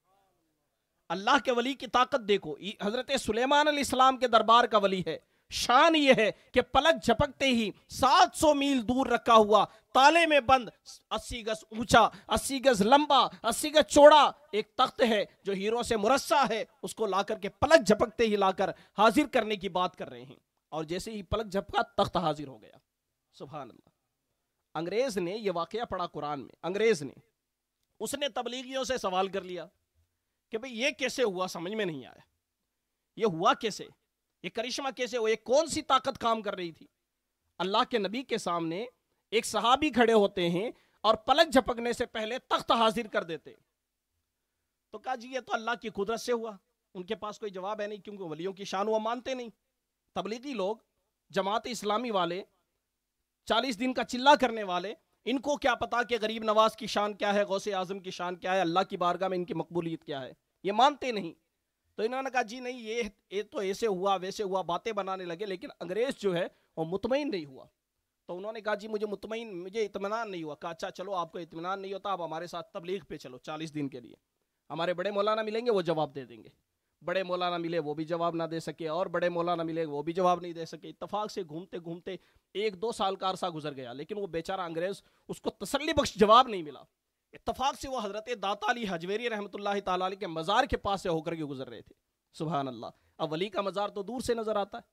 اللہ کے ولی کی طاقت دیکھو حضرت سلیمان علیہ السلام کے دربار کا ولی ہے شان یہ ہے کہ پلک جھپکتے ہی سات سو میل دور رکھا ہوا تالے میں بند اسی گز اونچا اسی گز لمبا اسی گز چوڑا ایک تخت ہے جو ہیرو سے مرسہ ہے اس کو لا کر کے پلک جھپکتے ہی لا کر حاضر کرنے کی بات کر رہے ہیں اور جیسے ہی پلک جھپکا تخت حاضر ہو گیا سبحان اللہ انگریز نے یہ واقعہ پڑھا قرآن میں انگریز نے اس نے تبلیغیوں سے سوال کر لیا کہ بھئی یہ کیسے ہوا سمجھ میں نہیں آیا یہ ہوا کیسے یہ کرشمہ کیسے کون سی طاقت کام کر رہی تھی اللہ کے نبی کے سامنے ایک صحابی کھڑے ہوتے ہیں اور پلک جھپکنے سے پہلے تخت حاضر کر دیتے تو کہا جی یہ تو اللہ کی قدرت سے ہوا ان کے پاس کوئی جواب ہے نہیں کیونکہ ولیوں کی شان وہ مانتے نہیں تبلیغی لوگ جماعت اسلامی والے چالیس دن کا چلہ کرنے والے ان کو کیا پتا کہ غریب نواز کی شان کیا ہے غوث اعظم کی شان کیا ہے اللہ کی بارگاہ میں ان کی مقبولیت کیا ہے یہ مانتے نہیں تو انہوں نے کہا جی نہیں یہ تو ایسے ہوا ویسے ہوا باتیں بنانے لگے لیکن انگریز جو ہے وہ مطمئن نہیں ہوا تو انہوں نے کہا جی مجھے مطمئن مجھے اطمینان نہیں ہوا کہا اچھا چلو آپ کو اطمینان نہیں ہوتا آپ ہمارے ساتھ تبلیغ پہ چلو چالیس دن کے لیے ہمارے بڑے مولانا ملیں گے وہ جواب دے دیں گے بڑے مولانا ملے وہ بھی جواب نہ دے سکے اور بڑے مولانا ملے وہ بھی جواب نہیں دے سکے اتفاق سے گھومتے گھومتے ایک دو سال کا عرصہ گزر گیا لیکن وہ بیچارہ انگریز اس کو تسلی بخش جواب نہیں ملا اتفاق سے وہ حضرت داتا علی حجویری رحمۃ اللہ تعالیٰ علیہ کے مزار کے پاس سے ہو کر کے گزر رہے تھے سبحان اللہ اب ولی کا مزار تو دور سے نظر آتا ہے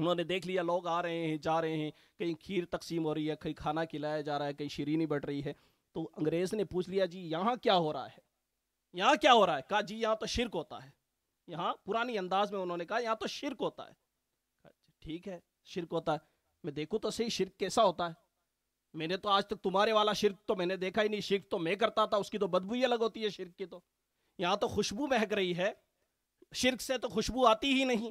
انہوں نے دیکھ لیا لوگ آ رہے ہیں جا رہے ہیں کہیں کھیر تقسیم ہو رہی ہے کہیں کھانا کھلایا جا رہا ہے کہیں شیرینی بڑھ رہی ہے تو انگریز نے پوچھ لیا جی یہاں کیا ہو رہا ہے یہاں کیا ہو رہا ہے کہا جی یہاں تو شرک ہوتا ہے یہاں پرانی انداز میں انہوں نے کہا یہاں تو شرک ہوتا ہے اچھا، ٹھیک ہے ہے شرک ہوتا میں دیکھوں تو صحیح شرک کیسا ہوتا ہے میں نے تو آج تک تمہارے والا شرک تو میں نے دیکھا ہی نہیں شرک تو میں کرتا تھا اس کی تو بدبو شرک کی تو یہاں تو خوشبو مہک رہی ہے شرک سے تو خوشبو آتی ہی نہیں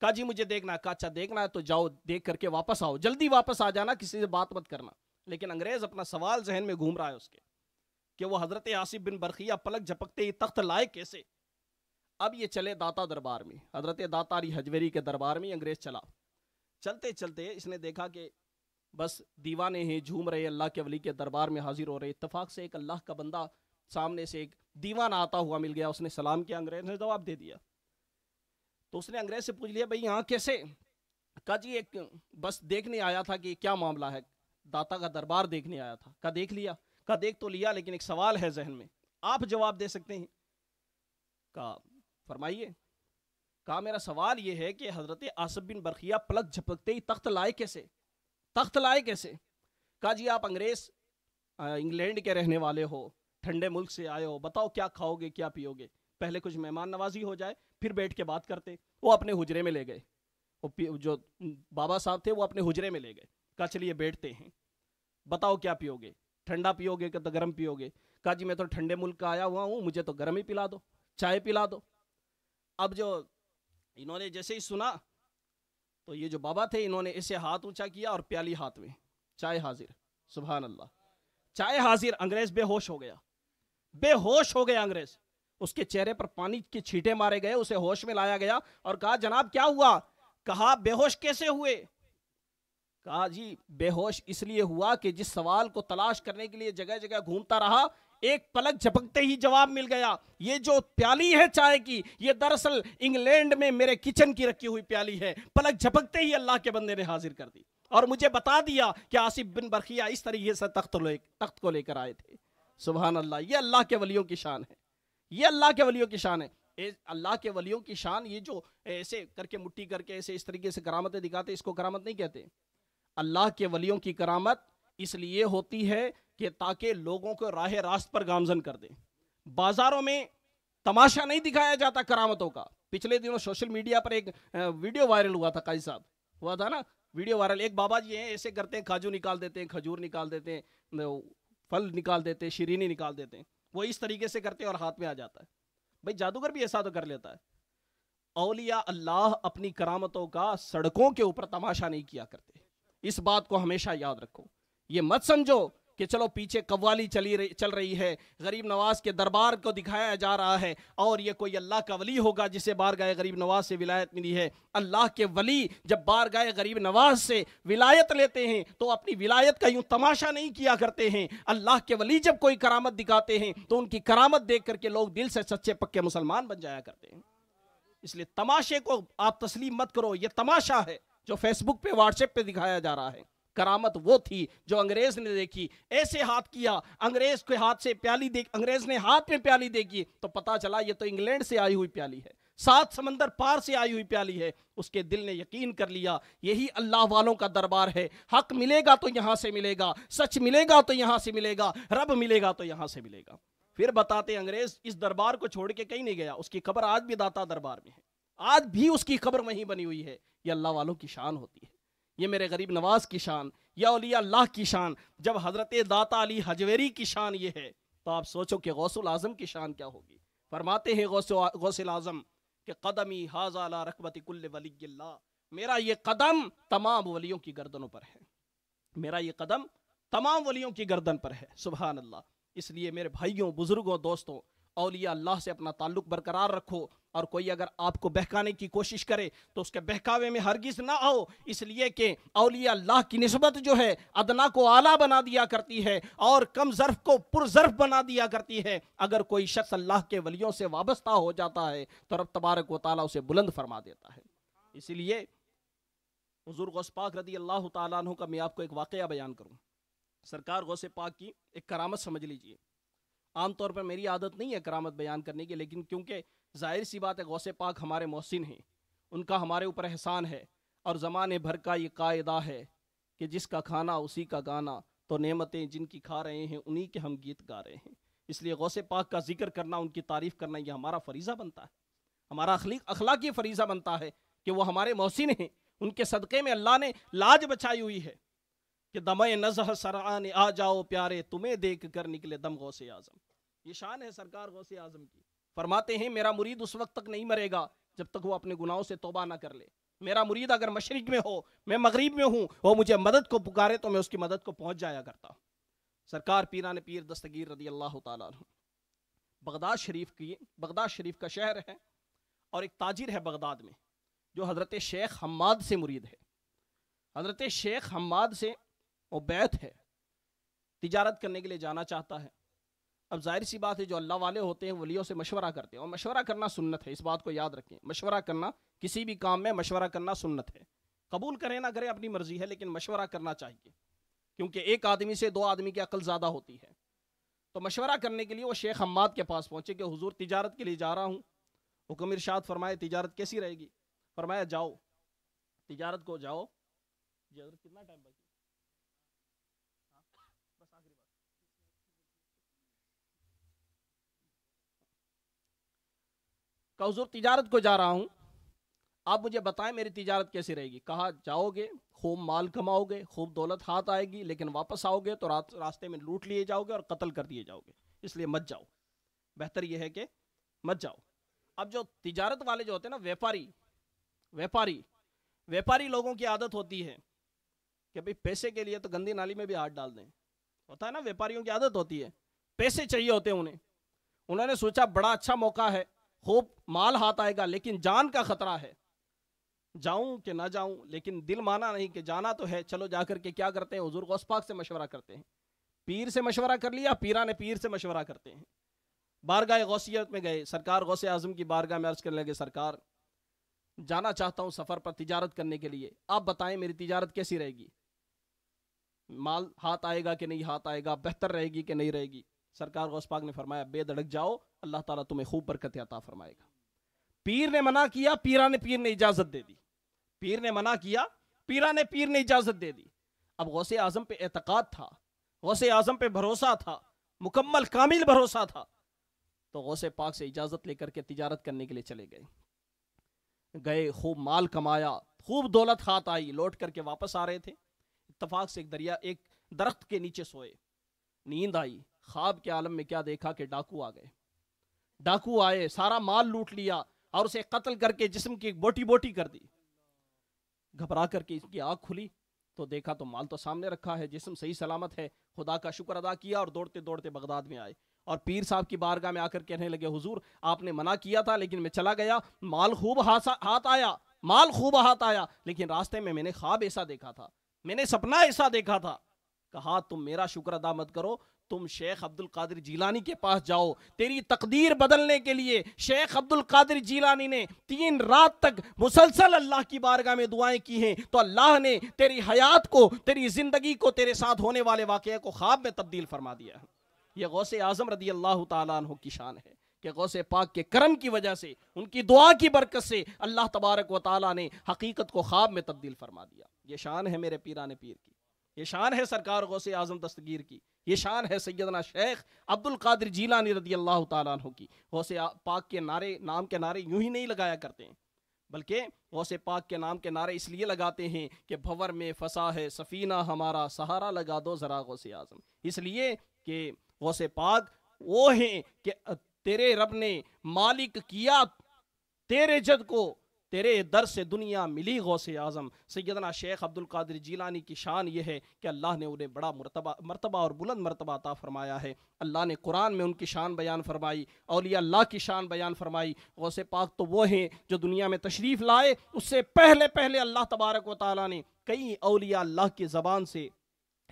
کہا جی مجھے دیکھنا ہے کہا اچھا دیکھنا ہے تو جاؤ دیکھ کر کے واپس آؤ جلدی واپس آ جانا کسی سے بات مت کرنا لیکن انگریز اپنا سوال ذہن میں گھوم رہا ہے اس کے کہ وہ حضرت آصف بن برقیہ پلک جھپکتے ہی تخت لائے کیسے اب یہ چلے داتا دربار میں حضرت داتا علی کے دربار میں انگریز چلا چلتے چلتے اس نے دیکھا کہ بس دیوانے ہیں جھوم رہے اللہ کے ولی کے دربار میں حاضر ہو رہے اتفاق سے ایک اللہ کا بندہ سامنے سے ایک دیوان تو اس نے انگریز سے پوچھ لیا بھائی یہاں کیسے کہا جی ایک بس دیکھنے آیا تھا کہ کیا معاملہ ہے داتا کا دربار دیکھنے آیا تھا کہا دیکھ لیا کہا دیکھ تو لیا لیکن ایک سوال ہے ذہن میں آپ جواب دے سکتے ہیں کہا فرمائیے کہا میرا سوال یہ ہے کہ حضرت بن پلک جھپکتے ہی تخت تخت لائے لائے کیسے کیسے کہا جی آپ انگریز انگلینڈ کے رہنے والے ہو ٹھنڈے ملک سے آئے ہو بتاؤ کیا کھاؤ گے کیا پیو گے پہلے کچھ مہمان نوازی ہو جائے پھر بیٹھ کے بات کرتے وہ اپنے حجرے میں لے گئے جو بابا صاحب تھے وہ اپنے حجرے میں لے گئے کہا چلیے بیٹھتے ہیں بتاؤ کیا پیو گے ٹھنڈا پیو گے کہ تو گرم پیو گے کہا جی میں تو ملک کا آیا ہوا ہوں مجھے تو گرم ہی پلا دو چائے پلا دو اب جو انہوں نے جیسے ہی سنا تو یہ جو بابا تھے انہوں نے اسے ہاتھ اونچا کیا اور پیالی ہاتھ میں چائے حاضر سبحان اللہ چائے حاضر انگریز بے ہوش ہو گیا بے ہوش ہو گیا انگریز اس کے چہرے پر پانی کی چھیٹے مارے گئے اسے ہوش میں لایا گیا اور کہا جناب کیا ہوا کہا بے ہوش کیسے ہوئے کہا جی بے ہوش اس لیے ہوا کہ جس سوال کو تلاش کرنے کے لیے جگہ جگہ گھومتا رہا ایک پلک جھپکتے ہی جواب مل گیا یہ جو پیالی ہے چائے کی یہ دراصل انگلینڈ میں میرے کچن کی رکھی ہوئی پیالی ہے پلک جھپکتے ہی اللہ کے بندے نے حاضر کر دی اور مجھے بتا دیا کہ آصف بن برخیہ اس طریقے سے تخت کو لے کر آئے تھے سبحان اللہ یہ اللہ کے ولیوں کی شان ہے یہ اللہ کے ولیوں کی شان ہے اللہ کے ولیوں کی شان یہ جو ایسے کر کے مٹھی کر کے ایسے اس طریقے سے کرامتیں دکھاتے اس کو کرامت نہیں کہتے اللہ کے ولیوں کی کرامت اس لیے ہوتی ہے کہ تاکہ لوگوں کو راہ راست پر گامزن کر دیں بازاروں میں تماشا نہیں دکھایا جاتا کرامتوں کا پچھلے دنوں سوشل میڈیا پر ایک ویڈیو وائرل ہوا تھا قائد صاحب ہوا تھا نا ویڈیو وائرل ایک بابا جی ہیں ایسے کرتے ہیں کھاجو نکال دیتے ہیں کھجور نکال دیتے ہیں پھل نکال دیتے ہیں شیرینی نکال دیتے ہیں وہ اس طریقے سے کرتے ہیں اور ہاتھ میں آ جاتا ہے بھائی جادوگر بھی ایسا تو کر لیتا ہے اولیاء اللہ اپنی کرامتوں کا سڑکوں کے اوپر تماشا نہیں کیا کرتے اس بات کو ہمیشہ یاد رکھو یہ مت سمجھو کہ چلو پیچھے قوالی چلی رہی چل رہی ہے غریب نواز کے دربار کو دکھایا جا رہا ہے اور یہ کوئی اللہ کا ولی ہوگا جسے بار گائے غریب نواز سے ولایت ملی ہے اللہ کے ولی جب بار گائے غریب نواز سے ولایت لیتے ہیں تو اپنی ولایت کا یوں تماشا نہیں کیا کرتے ہیں اللہ کے ولی جب کوئی کرامت دکھاتے ہیں تو ان کی کرامت دیکھ کر کے لوگ دل سے سچے پکے مسلمان بن جایا کرتے ہیں اس لیے تماشے کو آپ تسلیم مت کرو یہ تماشا ہے جو فیس بک پہ واٹس ایپ پہ دکھایا جا رہا ہے کرامت وہ تھی جو انگریز نے دیکھی ایسے ہاتھ کیا انگریز کے ہاتھ سے پیالی دیکھ انگریز نے ہاتھ میں پیالی دیکھی تو پتا چلا یہ تو انگلینڈ سے آئی ہوئی پیالی ہے سات سمندر پار سے آئی ہوئی پیالی ہے اس کے دل نے یقین کر لیا یہی اللہ والوں کا دربار ہے حق ملے گا تو یہاں سے ملے گا سچ ملے گا تو یہاں سے ملے گا رب ملے گا تو یہاں سے ملے گا پھر بتاتے انگریز اس دربار کو چھوڑ کے کہیں نہیں گیا اس کی خبر آج بھی داتا دربار میں ہے آج بھی اس کی خبر وہیں بنی ہوئی ہے یہ اللہ والوں کی شان ہوتی ہے یہ میرے غریب نواز کی شان یا اولیاء اللہ کی شان جب حضرت داتا علی حجویری کی شان یہ ہے تو آپ سوچو کہ غوث العظم کی شان کیا ہوگی فرماتے ہیں غوث العظم کہ قدمی حاضا لا کل ولی اللہ میرا یہ قدم تمام ولیوں کی گردنوں پر ہے میرا یہ قدم تمام ولیوں کی گردن پر ہے سبحان اللہ اس لیے میرے بھائیوں بزرگوں دوستوں اولیاء اللہ سے اپنا تعلق برقرار رکھو اور کوئی اگر آپ کو بہکانے کی کوشش کرے تو اس کے بہکاوے میں ہرگز نہ آؤ اس لیے کہ اولیاء اللہ کی نسبت جو ہے ادنا کو اعلیٰ بنا دیا کرتی ہے اور کم ظرف کو پر ظرف بنا دیا کرتی ہے اگر کوئی شخص اللہ کے ولیوں سے وابستہ ہو جاتا ہے تو رب تبارک و تعالیٰ اسے بلند فرما دیتا ہے اس لیے حضور غوث پاک رضی اللہ تعالیٰ عنہ کا میں آپ کو ایک واقعہ بیان کروں سرکار غوث پاک کی ایک کرامت سمجھ لیجیے عام طور پر میری عادت نہیں ہے کرامت بیان کرنے کی لیکن کیونکہ ظاہر سی بات ہے غوث پاک ہمارے محسن ہیں ان کا ہمارے اوپر احسان ہے اور زمانے بھر کا یہ قاعدہ ہے کہ جس کا کھانا اسی کا گانا تو نعمتیں جن کی کھا رہے ہیں انہی کے ہم گیت گا رہے ہیں اس لیے غوث پاک کا ذکر کرنا ان کی تعریف کرنا یہ ہمارا فریضہ بنتا ہے ہمارا اخلیق اخلاق فریضہ بنتا ہے کہ وہ ہمارے محسن ہیں ان کے صدقے میں اللہ نے لاج بچائی ہوئی ہے کہ دم نظہ سران آ جاؤ پیارے تمہیں دیکھ کر نکلے دم غوث اعظم یہ شان ہے سرکار غوث اعظم کی فرماتے ہیں میرا مرید اس وقت تک نہیں مرے گا جب تک وہ اپنے گناہوں سے توبہ نہ کر لے میرا مرید اگر مشرق میں ہو میں مغرب میں ہوں وہ مجھے مدد کو پکارے تو میں اس کی مدد کو پہنچ جایا کرتا ہوں سرکار پیران پیر دستگیر رضی اللہ تعالیٰ عنہ بغداد شریف کی بغداد شریف کا شہر ہے اور ایک تاجر ہے بغداد میں جو حضرت شیخ حماد سے مرید ہے حضرت شیخ حماد سے وہ بیت ہے تجارت کرنے کے لیے جانا چاہتا ہے اب ظاہر سی بات ہے جو اللہ والے ہوتے ہیں ولیوں سے مشورہ کرتے ہیں اور مشورہ کرنا سنت ہے اس بات کو یاد رکھیں مشورہ کرنا کسی بھی کام میں مشورہ کرنا سنت ہے قبول کریں نہ کریں اپنی مرضی ہے لیکن مشورہ کرنا چاہیے کیونکہ ایک آدمی سے دو آدمی کی عقل زیادہ ہوتی ہے تو مشورہ کرنے کے لیے وہ شیخ حماد کے پاس پہنچے کہ حضور تجارت کے لیے جا رہا ہوں حکم ارشاد فرمایا تجارت کیسی رہے گی فرمایا جاؤ تجارت کو جاؤ جی، کتنا ٹائم حضور تجارت کو جا رہا ہوں آپ مجھے بتائیں میری تجارت کیسی رہے گی کہا جاؤ گے خوب مال کماؤ گے خوب دولت ہاتھ آئے گی لیکن واپس آؤ گے تو راستے میں لوٹ لیے جاؤ گے اور قتل کر دیے جاؤ گے اس لیے مت جاؤ بہتر یہ ہے کہ مت جاؤ اب جو تجارت والے جو ہوتے ہیں نا ویپاری ویپاری ویپاری لوگوں کی عادت ہوتی ہے کہ بھائی پیسے کے لیے تو گندی نالی میں بھی ہاتھ ڈال دیں ہوتا ہے نا ویپاریوں کی عادت ہوتی ہے پیسے چاہیے ہوتے ہیں انہیں انہوں نے سوچا بڑا اچھا موقع ہے خوب مال ہاتھ آئے گا لیکن جان کا خطرہ ہے جاؤں کہ نہ جاؤں لیکن دل مانا نہیں کہ جانا تو ہے چلو جا کر کے کیا کرتے ہیں حضور غوث پاک سے مشورہ کرتے ہیں پیر سے مشورہ کر لیا پیرا نے پیر سے مشورہ کرتے ہیں بارگاہ غوثیت میں گئے سرکار غوث اعظم کی بارگاہ میں عرض کرنے لگے سرکار جانا چاہتا ہوں سفر پر تجارت کرنے کے لیے آپ بتائیں میری تجارت کیسی رہے گی مال ہاتھ آئے گا کہ نہیں ہاتھ آئے گا بہتر رہے گی کہ نہیں رہے گی سرکار غوث پاک نے فرمایا بے دھڑک جاؤ اللہ تعالیٰ تمہیں خوب برکت عطا فرمائے گا پیر نے منع کیا پیرا نے پیر نے اجازت دے دی پیر نے منع کیا پیرا نے پیر نے اجازت دے دی اب غوث اعظم پہ اعتقاد تھا غوث اعظم پہ بھروسہ تھا مکمل کامل بھروسہ تھا تو غوث پاک سے اجازت لے کر کے تجارت کرنے کے لیے چلے گئے گئے خوب مال کمایا خوب دولت ہاتھ آئی لوٹ کر کے واپس آ رہے تھے اتفاق سے ایک دریا ایک درخت کے نیچے سوئے نیند آئی خواب کے عالم میں کیا دیکھا کہ ڈاکو آ گئے ڈاکو آئے سارا مال لوٹ لیا اور اسے قتل کر کے جسم کی بوٹی بوٹی کر دی گھبرا کر کے اس کی آگ کھلی تو دیکھا تو مال تو سامنے رکھا ہے جسم صحیح سلامت ہے خدا کا شکر ادا کیا اور دوڑتے دوڑتے بغداد میں آئے اور پیر صاحب کی بارگاہ میں آ کر کہنے لگے حضور آپ نے منع کیا تھا لیکن میں چلا گیا مال خوب ہاتھ آیا مال خوب ہاتھ آیا لیکن راستے میں میں نے خواب ایسا دیکھا تھا میں نے سپنا ایسا دیکھا تھا کہا تم میرا شکر ادا مت کرو تم شیخ عبد القادر جیلانی کے پاس جاؤ تیری تقدیر بدلنے کے لیے شیخ عبد القادر جیلانی نے تین رات تک مسلسل اللہ کی بارگاہ میں دعائیں کی ہیں تو اللہ نے تیری حیات کو تیری زندگی کو تیرے ساتھ ہونے والے واقعہ کو خواب میں تبدیل فرما دیا ہے یہ غوث اعظم رضی اللہ تعالیٰ عنہ کی شان ہے کہ غوث پاک کے کرم کی وجہ سے ان کی دعا کی برکت سے اللہ تبارک و تعالیٰ نے حقیقت کو خواب میں تبدیل فرما دیا یہ شان ہے میرے پیران پیر کی یہ شان ہے سرکار غوث اعظم دستگیر کی یہ شان ہے سیدنا شیخ عبدالقادر القادر جیلانی رضی اللہ تعالیٰ عنہ کی غوث پاک کے نعرے نام کے نعرے یوں ہی نہیں لگایا کرتے ہیں بلکہ غوث پاک کے نام کے نعرے اس لیے لگاتے ہیں کہ بھور میں فسا ہے سفینہ ہمارا سہارا لگا دو ذرا غوث اعظم اس لیے کہ غوث پاک وہ ہیں کہ تیرے رب نے مالک کیا تیرے جد کو تیرے در سے دنیا ملی غوث اعظم سیدنا شیخ عبدالقادر جیلانی کی شان یہ ہے کہ اللہ نے انہیں بڑا مرتبہ مرتبہ اور بلند مرتبہ عطا فرمایا ہے اللہ نے قرآن میں ان کی شان بیان فرمائی اولیاء اللہ کی شان بیان فرمائی غوث پاک تو وہ ہیں جو دنیا میں تشریف لائے اس سے پہلے پہلے اللہ تبارک و تعالیٰ نے کئی اولیاء اللہ کی زبان سے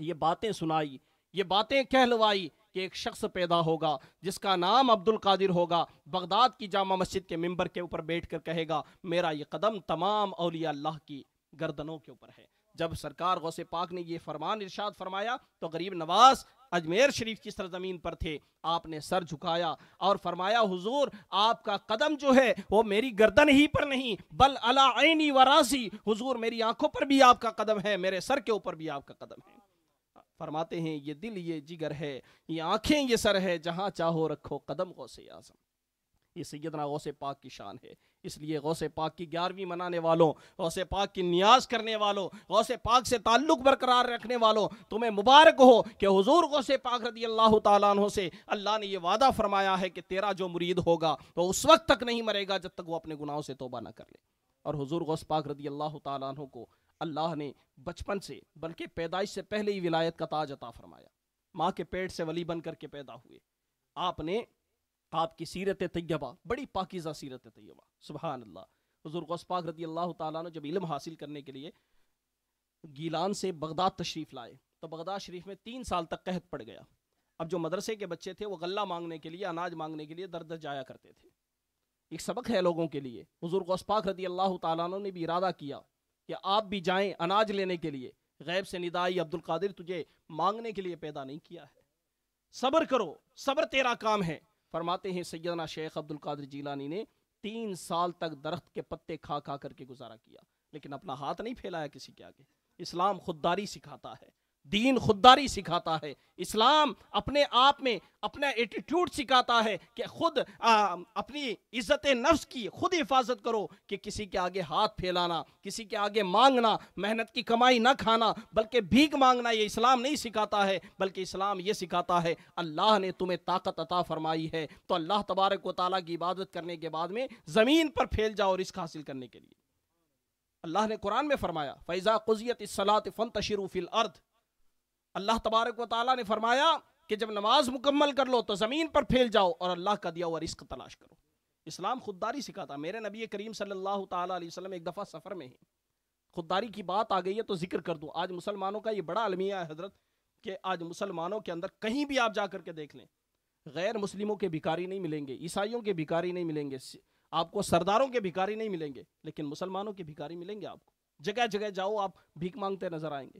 یہ باتیں سنائی یہ باتیں کہلوائی کہ ایک شخص پیدا ہوگا جس کا نام عبدالقادر ہوگا بغداد کی جامع مسجد کے ممبر کے اوپر بیٹھ کر کہے گا میرا یہ قدم تمام اولیاء اللہ کی گردنوں کے اوپر ہے جب سرکار غوث پاک نے یہ فرمان ارشاد فرمایا تو غریب نواز اجمیر شریف کی سرزمین پر تھے آپ نے سر جھکایا اور فرمایا حضور آپ کا قدم جو ہے وہ میری گردن ہی پر نہیں بل علا عینی ورازی حضور میری آنکھوں پر بھی آپ کا قدم ہے میرے سر کے اوپر بھی آپ کا قدم ہے فرماتے ہیں یہ دل یہ جگر ہے یہ آنکھیں یہ سر ہے جہاں چاہو رکھو قدم غوث یہ سیدنا غوث پاک کی شان ہے اس لیے غوث پاک کی گیارہویں غوث پاک کی نیاز کرنے والوں غوث پاک سے تعلق برقرار رکھنے والوں تمہیں مبارک ہو کہ حضور غوث پاک رضی اللہ تعالیٰ عنہ سے اللہ نے یہ وعدہ فرمایا ہے کہ تیرا جو مرید ہوگا وہ اس وقت تک نہیں مرے گا جب تک وہ اپنے گناہوں سے توبہ نہ کر لے اور حضور غوث پاک رضی اللہ تعالیٰ عنہ کو اللہ نے بچپن سے بلکہ پیدائش سے پہلے ہی ولایت کا تاج عطا فرمایا ماں کے پیٹ سے ولی بن کر کے پیدا ہوئے آپ آپ نے کی سیرت طیبہ بڑی پاکیزہ سیرت طیبہ سبحان اللہ حضور غوث پاک رضی اللہ تعالیٰ نے جب علم حاصل کرنے کے لیے گیلان سے بغداد تشریف لائے تو بغداد شریف میں تین سال تک قحط پڑ گیا اب جو مدرسے کے بچے تھے وہ غلہ مانگنے کے لیے اناج مانگنے کے لیے درد جایا کرتے تھے ایک سبق ہے لوگوں کے لیے حضور غوث پاک رضی اللہ تعالیٰ نے بھی ارادہ کیا کہ آپ بھی جائیں اناج لینے کے لیے غیب سے ندائی تجھے مانگنے کے لیے پیدا نہیں کیا ہے سبر کرو صبر تیرا کام ہے فرماتے ہیں سیدنا شیخ عبد القادر جیلانی نے تین سال تک درخت کے پتے کھا کھا کر کے گزارا کیا لیکن اپنا ہاتھ نہیں پھیلایا کسی کے آگے اسلام خودداری سکھاتا ہے دین خودداری سکھاتا ہے اسلام اپنے آپ میں اپنا ایٹیٹیوڈ سکھاتا ہے کہ خود اپنی عزت نفس کی خود حفاظت کرو کہ کسی کے آگے ہاتھ پھیلانا کسی کے آگے مانگنا محنت کی کمائی نہ کھانا بلکہ بھیک مانگنا یہ اسلام نہیں سکھاتا ہے بلکہ اسلام یہ سکھاتا ہے اللہ نے تمہیں طاقت عطا فرمائی ہے تو اللہ تبارک و تعالیٰ کی عبادت کرنے کے بعد میں زمین پر پھیل جاؤ رسک حاصل کرنے کے لیے اللہ نے قرآن میں فرمایا فیضا قزیت اصلاط فن فی الارض اللہ تبارک و تعالیٰ نے فرمایا کہ جب نماز مکمل کر لو تو زمین پر پھیل جاؤ اور اللہ کا دیا ہوا رزق تلاش کرو اسلام خودداری سکھاتا میرے نبی کریم صلی اللہ تعالیٰ علیہ وسلم ایک دفعہ سفر میں ہیں خودداری کی بات آ گئی ہے تو ذکر کر دوں آج مسلمانوں کا یہ بڑا المیہ ہے حضرت کہ آج مسلمانوں کے اندر کہیں بھی آپ جا کر کے دیکھ لیں غیر مسلموں کے بھکاری نہیں ملیں گے عیسائیوں کے بھکاری نہیں ملیں گے آپ کو سرداروں کے بھکاری نہیں ملیں گے لیکن مسلمانوں کے بھکاری ملیں گے آپ کو جگہ جگہ جاؤ آپ بھیک مانگتے نظر آئیں گے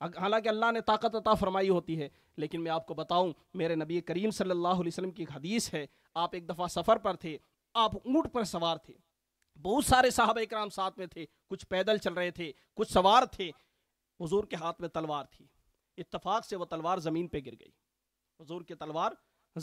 حالانکہ اللہ نے طاقت عطا فرمائی ہوتی ہے لیکن میں آپ کو بتاؤں میرے نبی کریم صلی اللہ علیہ وسلم کی ایک حدیث ہے آپ ایک دفعہ سفر پر تھے آپ اونٹ پر سوار تھے بہت سارے صحابہ اکرام ساتھ میں تھے کچھ پیدل چل رہے تھے کچھ سوار تھے حضور کے ہاتھ میں تلوار تھی اتفاق سے وہ تلوار زمین پہ گر گئی حضور کے تلوار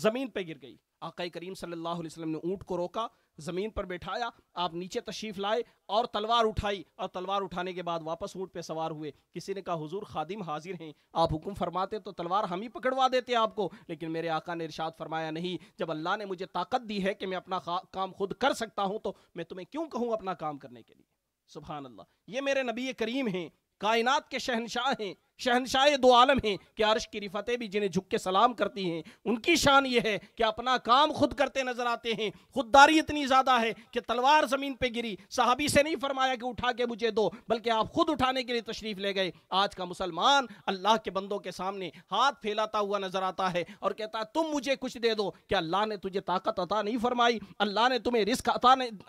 زمین پہ گر گئی آقا کریم صلی اللہ علیہ وسلم نے اونٹ کو روکا زمین پر بیٹھایا آپ نیچے تشریف لائے اور تلوار اٹھائی اور تلوار اٹھانے کے بعد واپس اونٹ پہ سوار ہوئے کسی نے کہا حضور خادم حاضر ہیں آپ حکم فرماتے تو تلوار ہم ہی پکڑوا دیتے آپ کو لیکن میرے آقا نے ارشاد فرمایا نہیں جب اللہ نے مجھے طاقت دی ہے کہ میں اپنا کام خود کر سکتا ہوں تو میں تمہیں کیوں کہوں اپنا کام کرنے کے لیے سبحان اللہ یہ میرے نبی کریم ہیں کائنات کے شہنشاہ ہیں شہنشاہ دو عالم ہیں کہ عرش کی رفتیں بھی جنہیں جھک کے سلام کرتی ہیں ان کی شان یہ ہے کہ اپنا کام خود کرتے نظر آتے ہیں خودداری اتنی زیادہ ہے کہ تلوار زمین پہ گری صحابی سے نہیں فرمایا کہ اٹھا کے مجھے دو بلکہ آپ خود اٹھانے کے لیے تشریف لے گئے آج کا مسلمان اللہ کے بندوں کے سامنے ہاتھ پھیلاتا ہوا نظر آتا ہے اور کہتا ہے تم مجھے کچھ دے دو کہ اللہ نے تجھے طاقت عطا نہیں فرمائی اللہ نے تمہیں رزق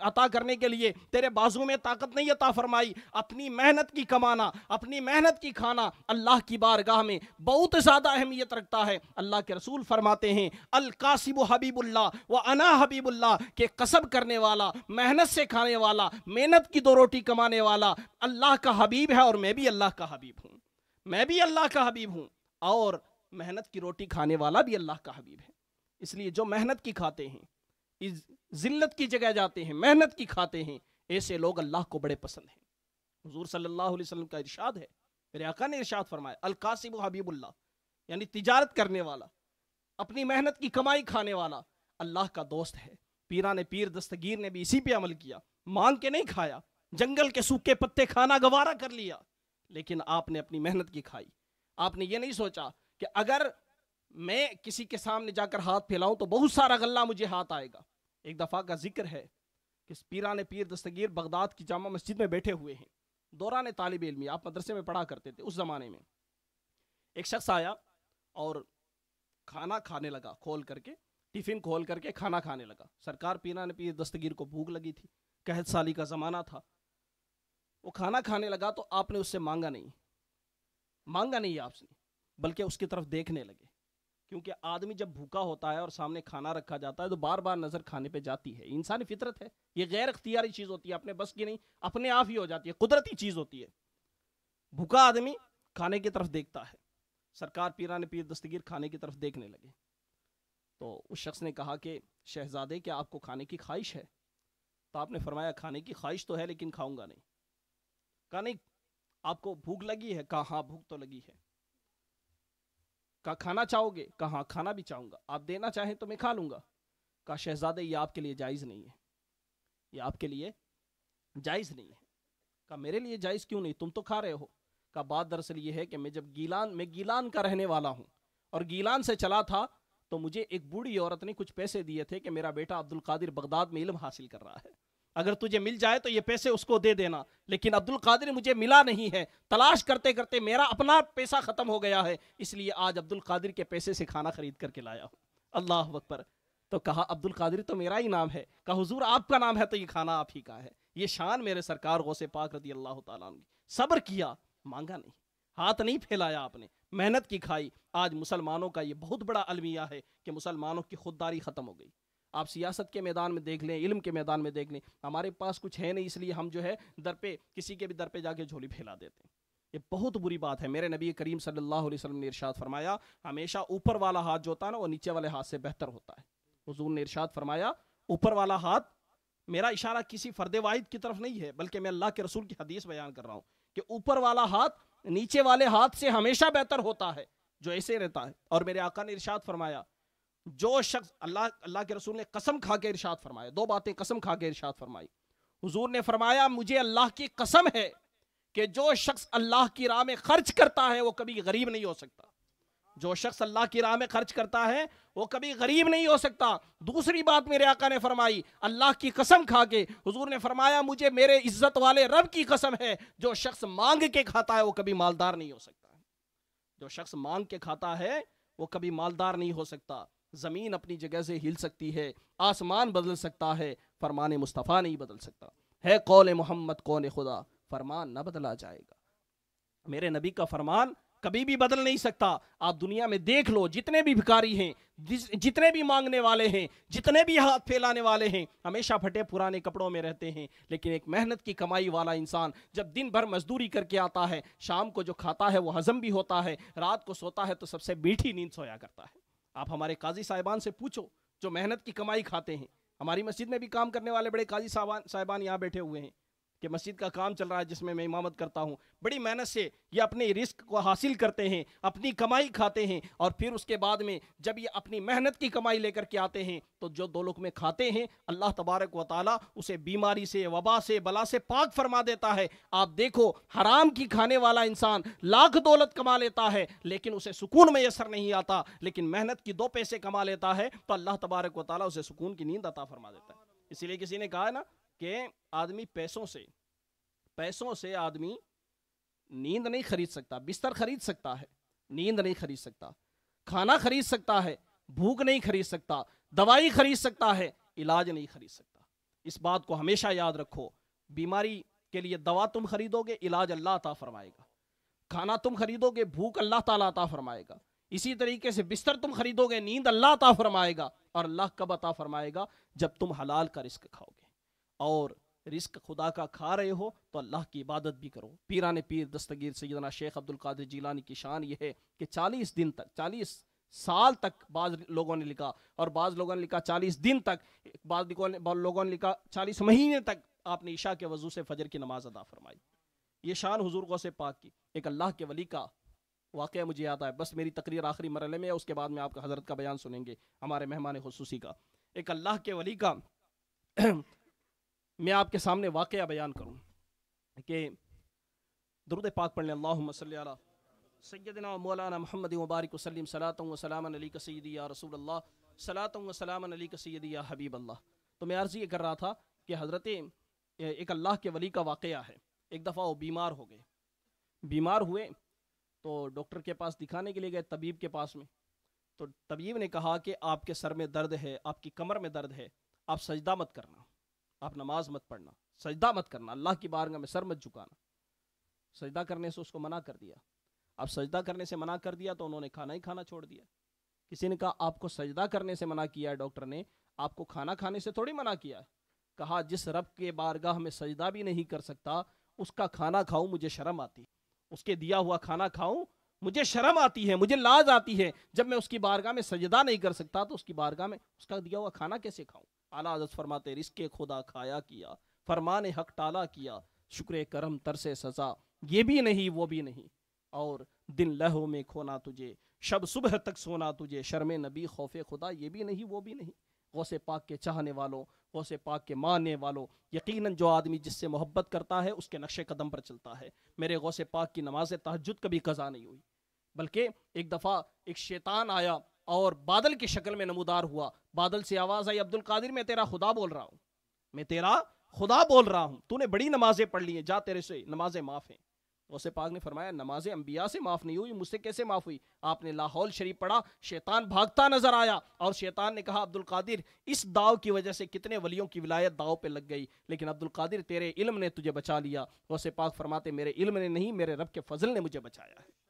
عطا کرنے کے لیے تیرے بازو میں طاقت نہیں عطا فرمائی اپنی محنت کی کمانا اپنی محنت کی کھانا اللہ کی بارگاہ میں بہت زیادہ اہمیت رکھتا ہے اللہ کے رسول فرماتے ہیں القاسب حبیب اللہ و انا حبیب اللہ کہ قصب کرنے والا محنت سے کھانے والا محنت کی دو روٹی کمانے والا اللہ کا حبیب ہے اور میں بھی اللہ کا حبیب ہوں میں بھی اللہ کا حبیب ہوں اور محنت کی روٹی کھانے والا بھی اللہ کا حبیب ہے اس لیے جو محنت کی کھاتے ہیں ذلت کی جگہ جاتے ہیں محنت کی کھاتے ہیں ایسے لوگ اللہ کو بڑے پسند ہیں حضور صلی اللہ علیہ وسلم کا ارشاد ہے میرے آقا نے ارشاد فرمایا القاسب حبیب اللہ یعنی تجارت کرنے والا اپنی محنت کی کمائی کھانے والا اللہ کا دوست ہے پیرا نے پیر دستگیر نے بھی اسی پہ عمل کیا مانگ کے نہیں کھایا جنگل کے سوکھے پتے کھانا گوارہ کر لیا لیکن آپ نے اپنی محنت کی کھائی آپ نے یہ نہیں سوچا کہ اگر میں کسی کے سامنے جا کر ہاتھ پھیلاؤں تو بہت سارا غلہ مجھے ہاتھ آئے گا ایک دفعہ کا ذکر ہے کہ پیرانے پیر دستگیر بغداد کی جامع مسجد میں بیٹھے ہوئے ہیں دوران طالب علمی آپ مدرسے میں پڑھا کرتے تھے اس زمانے میں ایک شخص آیا اور کھانا کھانے لگا کھول کر کے ٹیفن کھول کر کے کھانا کھانے لگا سرکار پینا نے پی دستگیر کو بھوک لگی تھی قحط سالی کا زمانہ تھا وہ کھانا کھانے لگا تو آپ نے اس سے مانگا نہیں مانگا نہیں آپ نے بلکہ اس کی طرف دیکھنے لگے کیونکہ آدمی جب بھوکا ہوتا ہے اور سامنے کھانا رکھا جاتا ہے تو بار بار نظر کھانے پہ جاتی ہے انسانی فطرت ہے یہ غیر اختیاری چیز ہوتی ہے اپنے بس کی نہیں اپنے آپ ہی ہو جاتی ہے قدرتی چیز ہوتی ہے بھوکا آدمی کھانے کی طرف دیکھتا ہے سرکار پیران پیر دستگیر کھانے کی طرف دیکھنے لگے تو اس شخص نے کہا کہ شہزادے کیا آپ کو کھانے کی خواہش ہے تو آپ نے فرمایا کھانے کی خواہش تو ہے لیکن کھاؤں گا نہیں کہا نہیں آپ کو بھوک لگی ہے کہا ہاں بھوک تو لگی ہے کہا کھانا چاہو گے ہاں کھانا بھی چاہوں گا آپ دینا چاہیں تو میں کھا لوں گا کہا شہزادے یہ آپ کے لیے جائز نہیں ہے یہ آپ کے لیے جائز نہیں ہے کہا میرے لیے جائز کیوں نہیں تم تو کھا رہے ہو کہا بات دراصل یہ ہے کہ میں جب گیلان میں گیلان کا رہنے والا ہوں اور گیلان سے چلا تھا تو مجھے ایک بوڑھی عورت نے کچھ پیسے دیے تھے کہ میرا بیٹا عبد القادر بغداد میں علم حاصل کر رہا ہے اگر تجھے مل جائے تو یہ پیسے اس کو دے دینا لیکن عبد القادر مجھے ملا نہیں ہے تلاش کرتے کرتے میرا اپنا پیسہ ختم ہو گیا ہے اس لیے آج عبد القادر کے پیسے سے کھانا خرید کر کے لایا ہو اللہ وقت پر تو کہا عبد القادر تو میرا ہی نام ہے کہا حضور آپ کا نام ہے تو یہ کھانا آپ ہی کا ہے یہ شان میرے سرکار غوث پاک رضی اللہ تعالیٰ عنہ صبر کیا مانگا نہیں ہاتھ نہیں پھیلایا آپ نے محنت کی کھائی آج مسلمانوں کا یہ بہت بڑا المیہ ہے کہ مسلمانوں کی خودداری ختم ہو گئی آپ سیاست کے میدان میں دیکھ لیں علم کے میدان میں دیکھ لیں ہمارے پاس کچھ ہے نہیں اس لیے ہم جو ہے در پہ کسی کے بھی در پہ جا کے جھولی پھیلا دیتے ہیں یہ بہت بری بات ہے میرے نبی کریم صلی اللہ علیہ وسلم نے ارشاد فرمایا ہمیشہ اوپر والا ہاتھ جو ہوتا ہے نا وہ نیچے والے ہاتھ سے بہتر ہوتا ہے حضور نے ارشاد فرمایا اوپر والا ہاتھ میرا اشارہ کسی فرد واحد کی طرف نہیں ہے بلکہ میں اللہ کے رسول کی حدیث بیان کر رہا ہوں کہ اوپر والا ہاتھ نیچے والے ہاتھ سے ہمیشہ بہتر ہوتا ہے جو ایسے رہتا ہے اور میرے آقا نے ارشاد فرمایا جو شخص اللہ اللہ کے رسول نے قسم کھا کے ارشاد فرمایا دو باتیں قسم کھا کے ارشاد فرمائی حضور نے فرمایا مجھے اللہ کی قسم ہے کہ جو شخص اللہ کی راہ میں خرچ کرتا ہے وہ کبھی غریب نہیں ہو سکتا جو شخص اللہ کی راہ میں خرچ کرتا ہے وہ کبھی غریب نہیں ہو سکتا دوسری بات میرے آقا نے فرمائی اللہ کی قسم کھا کے حضور نے فرمایا مجھے میرے عزت والے رب کی قسم ہے جو شخص مانگ کے کھاتا ہے وہ کبھی مالدار نہیں ہو سکتا جو شخص مانگ کے کھاتا ہے وہ کبھی مالدار نہیں ہو سکتا زمین اپنی جگہ سے ہل سکتی ہے آسمان بدل سکتا ہے فرمان مصطفیٰ نہیں بدل سکتا ہے قول محمد کون خدا فرمان نہ بدلا جائے گا میرے نبی کا فرمان کبھی بھی بدل نہیں سکتا آپ دنیا میں دیکھ لو جتنے بھی بھکاری ہیں جتنے بھی مانگنے والے ہیں جتنے بھی ہاتھ پھیلانے والے ہیں ہمیشہ پھٹے پرانے کپڑوں میں رہتے ہیں لیکن ایک محنت کی کمائی والا انسان جب دن بھر مزدوری کر کے آتا ہے شام کو جو کھاتا ہے وہ ہضم بھی ہوتا ہے رات کو سوتا ہے تو سب سے بیٹھی نیند سویا کرتا ہے آپ ہمارے قاضی صاحبان سے پوچھو جو محنت کی کمائی کھاتے ہیں ہماری مسجد میں بھی کام کرنے والے بڑے قاضی صاحبان یہاں بیٹھے ہوئے ہیں کہ مسجد کا کام چل رہا ہے جس میں میں امامت کرتا ہوں بڑی محنت سے یہ اپنے رزق کو حاصل کرتے ہیں اپنی کمائی کھاتے ہیں اور پھر اس کے بعد میں جب یہ اپنی محنت کی کمائی لے کر کے آتے ہیں تو جو دو لوگ میں کھاتے ہیں اللہ تبارک و تعالیٰ اسے بیماری سے وبا سے بلا سے پاک فرما دیتا ہے آپ دیکھو حرام کی کھانے والا انسان لاکھ دولت کما لیتا ہے لیکن اسے سکون میں اثر نہیں آتا لیکن محنت کی دو پیسے کما لیتا ہے تو اللہ تبارک و تعالیٰ اسے سکون کی نیند عطا فرما دیتا ہے اسی لیے کسی نے کہا ہے نا کہ آدمی پیسوں سے پیسوں سے آدمی نیند نہیں خرید سکتا بستر خرید سکتا ہے نیند نہیں خرید سکتا کھانا خرید سکتا ہے بھوک نہیں خرید سکتا دوائی خرید سکتا ہے علاج نہیں خرید سکتا اس بات کو ہمیشہ یاد رکھو بیماری کے لیے دوا تم خریدو گے علاج اللہ عطا فرمائے گا کھانا تم خریدو گے بھوک اللہ تعالیٰ عطا فرمائے گا اسی طریقے سے بستر تم خریدو گے نیند اللہ عطا فرمائے گا اور اللہ کب عطا فرمائے گا جب تم حلال کا رزق کھاؤ گے اور رزق خدا کا کھا رہے ہو تو اللہ کی عبادت بھی کرو پیران پیر دستگیر سیدنا شیخ القادر جیلانی کی شان یہ ہے کہ چالیس دن تک چالیس سال تک بعض لوگوں نے لکھا اور بعض لوگوں نے لکھا چالیس دن تک بعض لوگوں نے لکھا چالیس مہینے تک آپ نے عشاء کے وضو سے فجر کی نماز ادا فرمائی یہ شان حضور سے پاک کی ایک اللہ کے ولی کا واقعہ مجھے یاد آئے بس میری تقریر آخری مرحلے میں ہے اس کے بعد میں آپ کا حضرت کا بیان سنیں گے ہمارے مہمان خصوصی کا ایک اللہ کے ولی کا میں آپ کے سامنے واقعہ بیان کروں کہ درود پاک پڑھنے صلی اللہ علیہ و مولانا محمد مبارک وسلم صلاح و سلام علی کا سیدی یا رسول اللہ صلاح و سلام علی کا سیدی یا حبیب اللہ تو میں عرضی یہ کر رہا تھا کہ حضرت ایک اللہ کے ولی کا واقعہ ہے ایک دفعہ وہ بیمار ہو گئے بیمار ہوئے تو ڈاکٹر کے پاس دکھانے کے لیے گئے طبیب کے پاس میں تو طبیب نے کہا کہ آپ کے سر میں درد ہے آپ کی کمر میں درد ہے آپ سجدہ مت کرنا آپ نماز مت پڑھنا سجدہ مت کرنا اللہ کی بارگاہ میں سر مت جھکانا سجدہ کرنے سے اس کو منع کر دیا اب سجدہ کرنے سے منع کر دیا تو انہوں نے کھانا ہی کھانا چھوڑ دیا کسی نے کہا آپ کو سجدہ کرنے سے منع کیا ہے ڈاکٹر نے آپ کو کھانا کھانے سے تھوڑی منع کیا ہے کہا جس رب کے بارگاہ میں سجدہ بھی نہیں کر سکتا اس کا کھانا کھاؤں مجھے شرم آتی اس کے دیا ہوا کھانا کھاؤں مجھے شرم آتی ہے مجھے لاز آتی ہے جب میں اس کی بارگاہ میں سجدہ نہیں کر سکتا تو اس کی بارگاہ میں اس کا دیا ہوا کھانا کیسے کھاؤں فرماتے رزق خدا کھایا کیا فرمان حق ٹالا کیا شکر کرم ترس سزا یہ بھی نہیں وہ بھی نہیں اور دن لہو میں کھونا تجھے شب صبح تک سونا تجھے شرم نبی خوف خدا یہ بھی نہیں وہ بھی نہیں غوث پاک کے چاہنے والوں غوث پاک کے ماننے والوں یقیناً جو آدمی جس سے محبت کرتا ہے اس کے نقش قدم پر چلتا ہے میرے غوث پاک کی نماز تحجد کبھی قضا نہیں ہوئی بلکہ ایک دفعہ ایک شیطان آیا اور بادل کی شکل میں نمودار ہوا بادل سے آواز آئی میں تیرا خدا بول رہا ہوں میں تیرا خدا بول رہا ہوں تو نے بڑی نمازیں پڑھ لی ہیں جا تیرے سے نمازیں معاف ہیں غوث پاک نے فرمایا نمازیں انبیاء سے معاف نہیں ہوئی مجھ سے کیسے معاف ہوئی آپ نے لاہور شریف پڑھا شیطان بھاگتا نظر آیا اور شیطان نے کہا عبد القادر اس داؤ کی وجہ سے کتنے ولیوں کی ولایت داؤ پہ لگ گئی لیکن عبد القادر تیرے علم نے تجھے بچا لیا غوث پاک فرماتے میرے علم نے نہیں میرے رب کے فضل نے مجھے بچایا ہے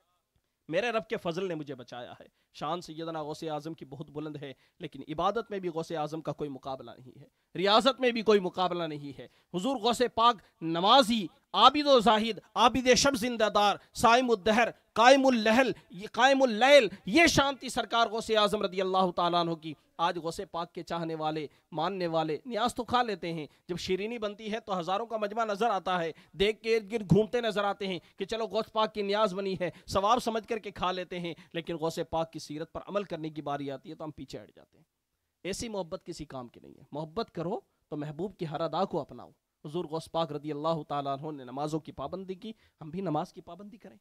میرے رب کے فضل نے مجھے بچایا ہے شان سیدنا غوث اعظم کی بہت بلند ہے لیکن عبادت میں بھی غوث اعظم کا کوئی مقابلہ نہیں ہے ریاضت میں بھی کوئی مقابلہ نہیں ہے حضور غوث پاک نمازی عابد و زاہد عابد شب زندہ دار سائم الدہر قائم اللہل قائم اللیل یہ شانتی سرکار غوث اعظم رضی اللہ تعالیٰ عنہ کی آج غوث پاک کے چاہنے والے ماننے والے نیاز تو کھا لیتے ہیں جب شیرینی بنتی ہے تو ہزاروں کا مجمع نظر آتا ہے دیکھ کے ارد گرد گھومتے نظر آتے ہیں کہ چلو غوث پاک کی نیاز بنی ہے ثواب سمجھ کر کے کھا لیتے ہیں لیکن غوث پاک کی سیرت پر عمل کرنے کی باری آتی ہے تو ہم پیچھے اٹ جاتے ہیں ایسی محبت کسی کام کی نہیں ہے محبت کرو تو محبوب کی ہر ادا کو اپناؤ حضور غوث پاک رضی اللہ تعالیٰ عنہ نے نمازوں کی پابندی کی ہم بھی نماز کی پابندی کریں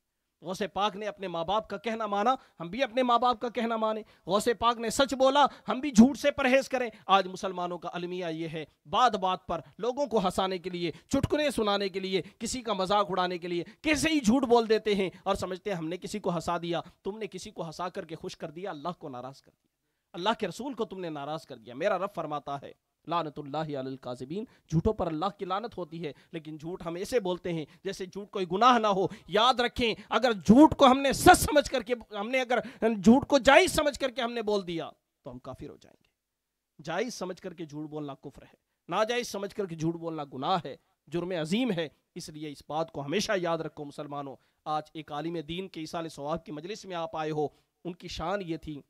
غوث پاک نے اپنے ماں باپ کا کہنا مانا ہم بھی اپنے ماں باپ کا کہنا مانیں غوث پاک نے سچ بولا ہم بھی جھوٹ سے پرہیز کریں آج مسلمانوں کا المیہ یہ ہے بات بات پر لوگوں کو ہسانے کے لیے چٹکنے سنانے کے لیے کسی کا مذاق اڑانے کے لیے کیسے ہی جھوٹ بول دیتے ہیں اور سمجھتے ہیں ہم نے کسی کو ہسا دیا تم نے کسی کو ہسا کر کے خوش کر دیا اللہ کو ناراض کر دیا اللہ کے رسول کو تم نے ناراض کر دیا میرا رب فرماتا ہے لانت اللہ علی القاذبین جھوٹوں پر اللہ کی لانت ہوتی ہے لیکن جھوٹ ہم ایسے بولتے ہیں جیسے جھوٹ کوئی گناہ نہ ہو یاد رکھیں اگر جھوٹ کو ہم نے سچ سمجھ کر کے ہم نے اگر جھوٹ کو جائز سمجھ کر کے ہم نے بول دیا تو ہم کافر ہو جائیں گے جائز سمجھ کر کے جھوٹ بولنا کفر ہے ناجائز سمجھ کر کے جھوٹ بولنا گناہ ہے جرم عظیم ہے اس لیے اس بات کو ہمیشہ یاد رکھو مسلمانوں آج ایک عالم دین کے ایصال ثواب کی مجلس میں آپ آئے ہو ان کی شان یہ تھی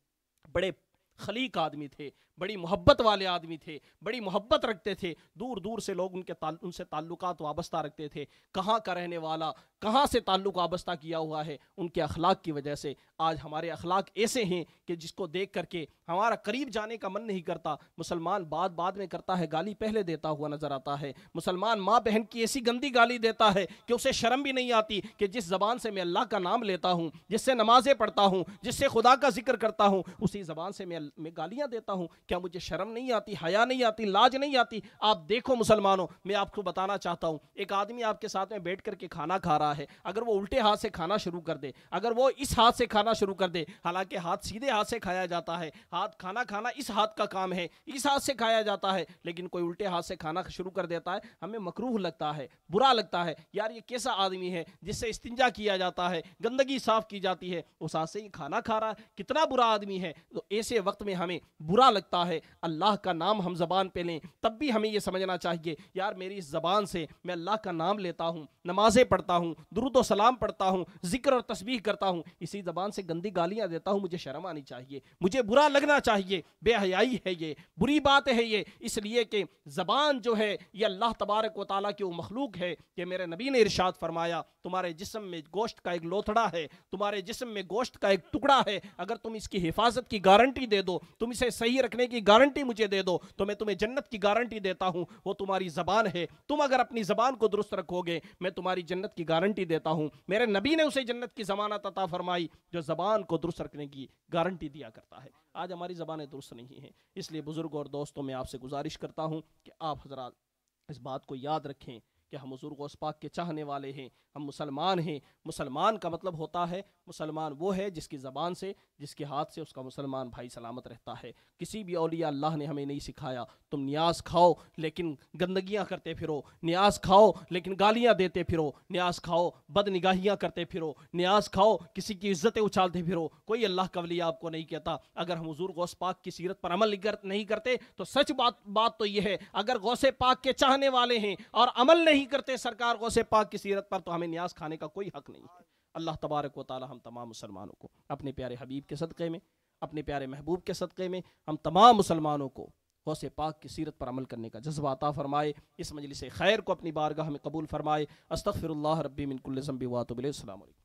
بڑے خلیق آدمی تھے بڑی محبت والے آدمی تھے بڑی محبت رکھتے تھے دور دور سے لوگ ان کے ان سے تعلقات وابستہ رکھتے تھے کہاں کا رہنے والا کہاں سے تعلق وابستہ کیا ہوا ہے ان کے اخلاق کی وجہ سے آج ہمارے اخلاق ایسے ہیں کہ جس کو دیکھ کر کے ہمارا قریب جانے کا من نہیں کرتا مسلمان بعد بعد میں کرتا ہے گالی پہلے دیتا ہوا نظر آتا ہے مسلمان ماں بہن کی ایسی گندی گالی دیتا ہے کہ اسے شرم بھی نہیں آتی کہ جس زبان سے میں اللہ کا نام لیتا ہوں جس سے نمازیں پڑھتا ہوں جس سے خدا کا ذکر کرتا ہوں اسی زبان سے میں گالیاں دیتا ہوں کیا مجھے شرم نہیں آتی حیا نہیں آتی لاج نہیں آتی آپ دیکھو مسلمانوں میں آپ کو بتانا چاہتا ہوں ایک آدمی آپ کے ساتھ میں بیٹھ کر کے کھانا کھا رہا ہے اگر وہ الٹے ہاتھ سے کھانا شروع کر دے اگر وہ اس ہاتھ سے کھانا شروع کر دے حالانکہ ہاتھ سیدھے ہاتھ سے کھایا جاتا ہے ہاتھ کھانا کھانا اس ہاتھ کا کام ہے اس ہاتھ سے کھایا جاتا ہے لیکن کوئی الٹے ہاتھ سے کھانا شروع کر دیتا ہے ہمیں مکروح لگتا ہے برا لگتا ہے یار یہ کیسا آدمی ہے جس سے استنجا کیا جاتا ہے گندگی صاف کی جاتی ہے اس ہاتھ سے یہ کھانا کھا رہا ہے کتنا برا آدمی ہے تو ایسے وقت میں ہمیں برا لگتا ہے اللہ کا نام ہم زبان پہ لیں تب بھی ہمیں یہ سمجھنا چاہیے یار میری اس زبان سے میں اللہ کا نام لیتا ہوں نمازیں پڑھتا ہوں درود و سلام پڑھتا ہوں ذکر اور تسبیح کرتا ہوں اسی زبان سے گندی گالیاں دیتا ہوں مجھے شرم آنی چاہیے مجھے برا لگنا چاہیے بے حیائی ہے یہ بری بات ہے یہ اس لیے کہ زبان جو ہے یہ اللہ تبارک و تعالیٰ کی وہ مخلوق ہے کہ میرے نبی نے ارشاد فرمایا تمہارے جسم میں گوشت کا ایک لوتھڑا ہے تمہارے جسم میں گوشت کا ایک ٹکڑا ہے اگر تم اس کی حفاظت کی گارنٹی دے دو تم اسے صحیح رکھنے کرنے کی گارنٹی مجھے دے دو تو میں تمہیں جنت کی گارنٹی دیتا ہوں وہ تمہاری زبان ہے تم اگر اپنی زبان کو درست رکھو گے میں تمہاری جنت کی گارنٹی دیتا ہوں میرے نبی نے اسے جنت کی زمانت عطا فرمائی جو زبان کو درست رکھنے کی گارنٹی دیا کرتا ہے آج ہماری زبانیں درست نہیں ہیں اس لیے بزرگ اور دوستوں میں آپ سے گزارش کرتا ہوں کہ آپ حضرات اس بات کو یاد رکھیں کہ ہم حضور غوث پاک کے چاہنے والے ہیں ہم مسلمان ہیں مسلمان کا مطلب ہوتا ہے مسلمان وہ ہے جس کی زبان سے جس کے ہاتھ سے اس کا مسلمان بھائی سلامت رہتا ہے کسی بھی اولیاء اللہ نے ہمیں نہیں سکھایا تم نیاز کھاؤ لیکن گندگیاں کرتے پھرو نیاز کھاؤ لیکن گالیاں دیتے پھرو نیاز کھاؤ بد نگاہیاں کرتے پھرو نیاز کھاؤ کسی کی عزتیں اچھالتے پھرو کوئی اللہ کا ولی آپ کو نہیں کہتا اگر ہم حضور غوث پاک کی سیرت پر عمل نہیں کرتے تو سچ بات بات تو یہ ہے اگر غوث پاک کے چاہنے والے ہیں اور عمل نہیں نہیں کرتے سرکار غوث پاک کی سیرت پر تو ہمیں نیاز کھانے کا کوئی حق نہیں ہے اللہ تبارک و تعالی ہم تمام مسلمانوں کو اپنے پیارے حبیب کے صدقے میں اپنے پیارے محبوب کے صدقے میں ہم تمام مسلمانوں کو غوث پاک کی سیرت پر عمل کرنے کا جذبہ عطا فرمائے اس مجلس خیر کو اپنی بارگاہ میں قبول فرمائے استغفر اللہ ربی من کل منکم علیہ السلام علیکم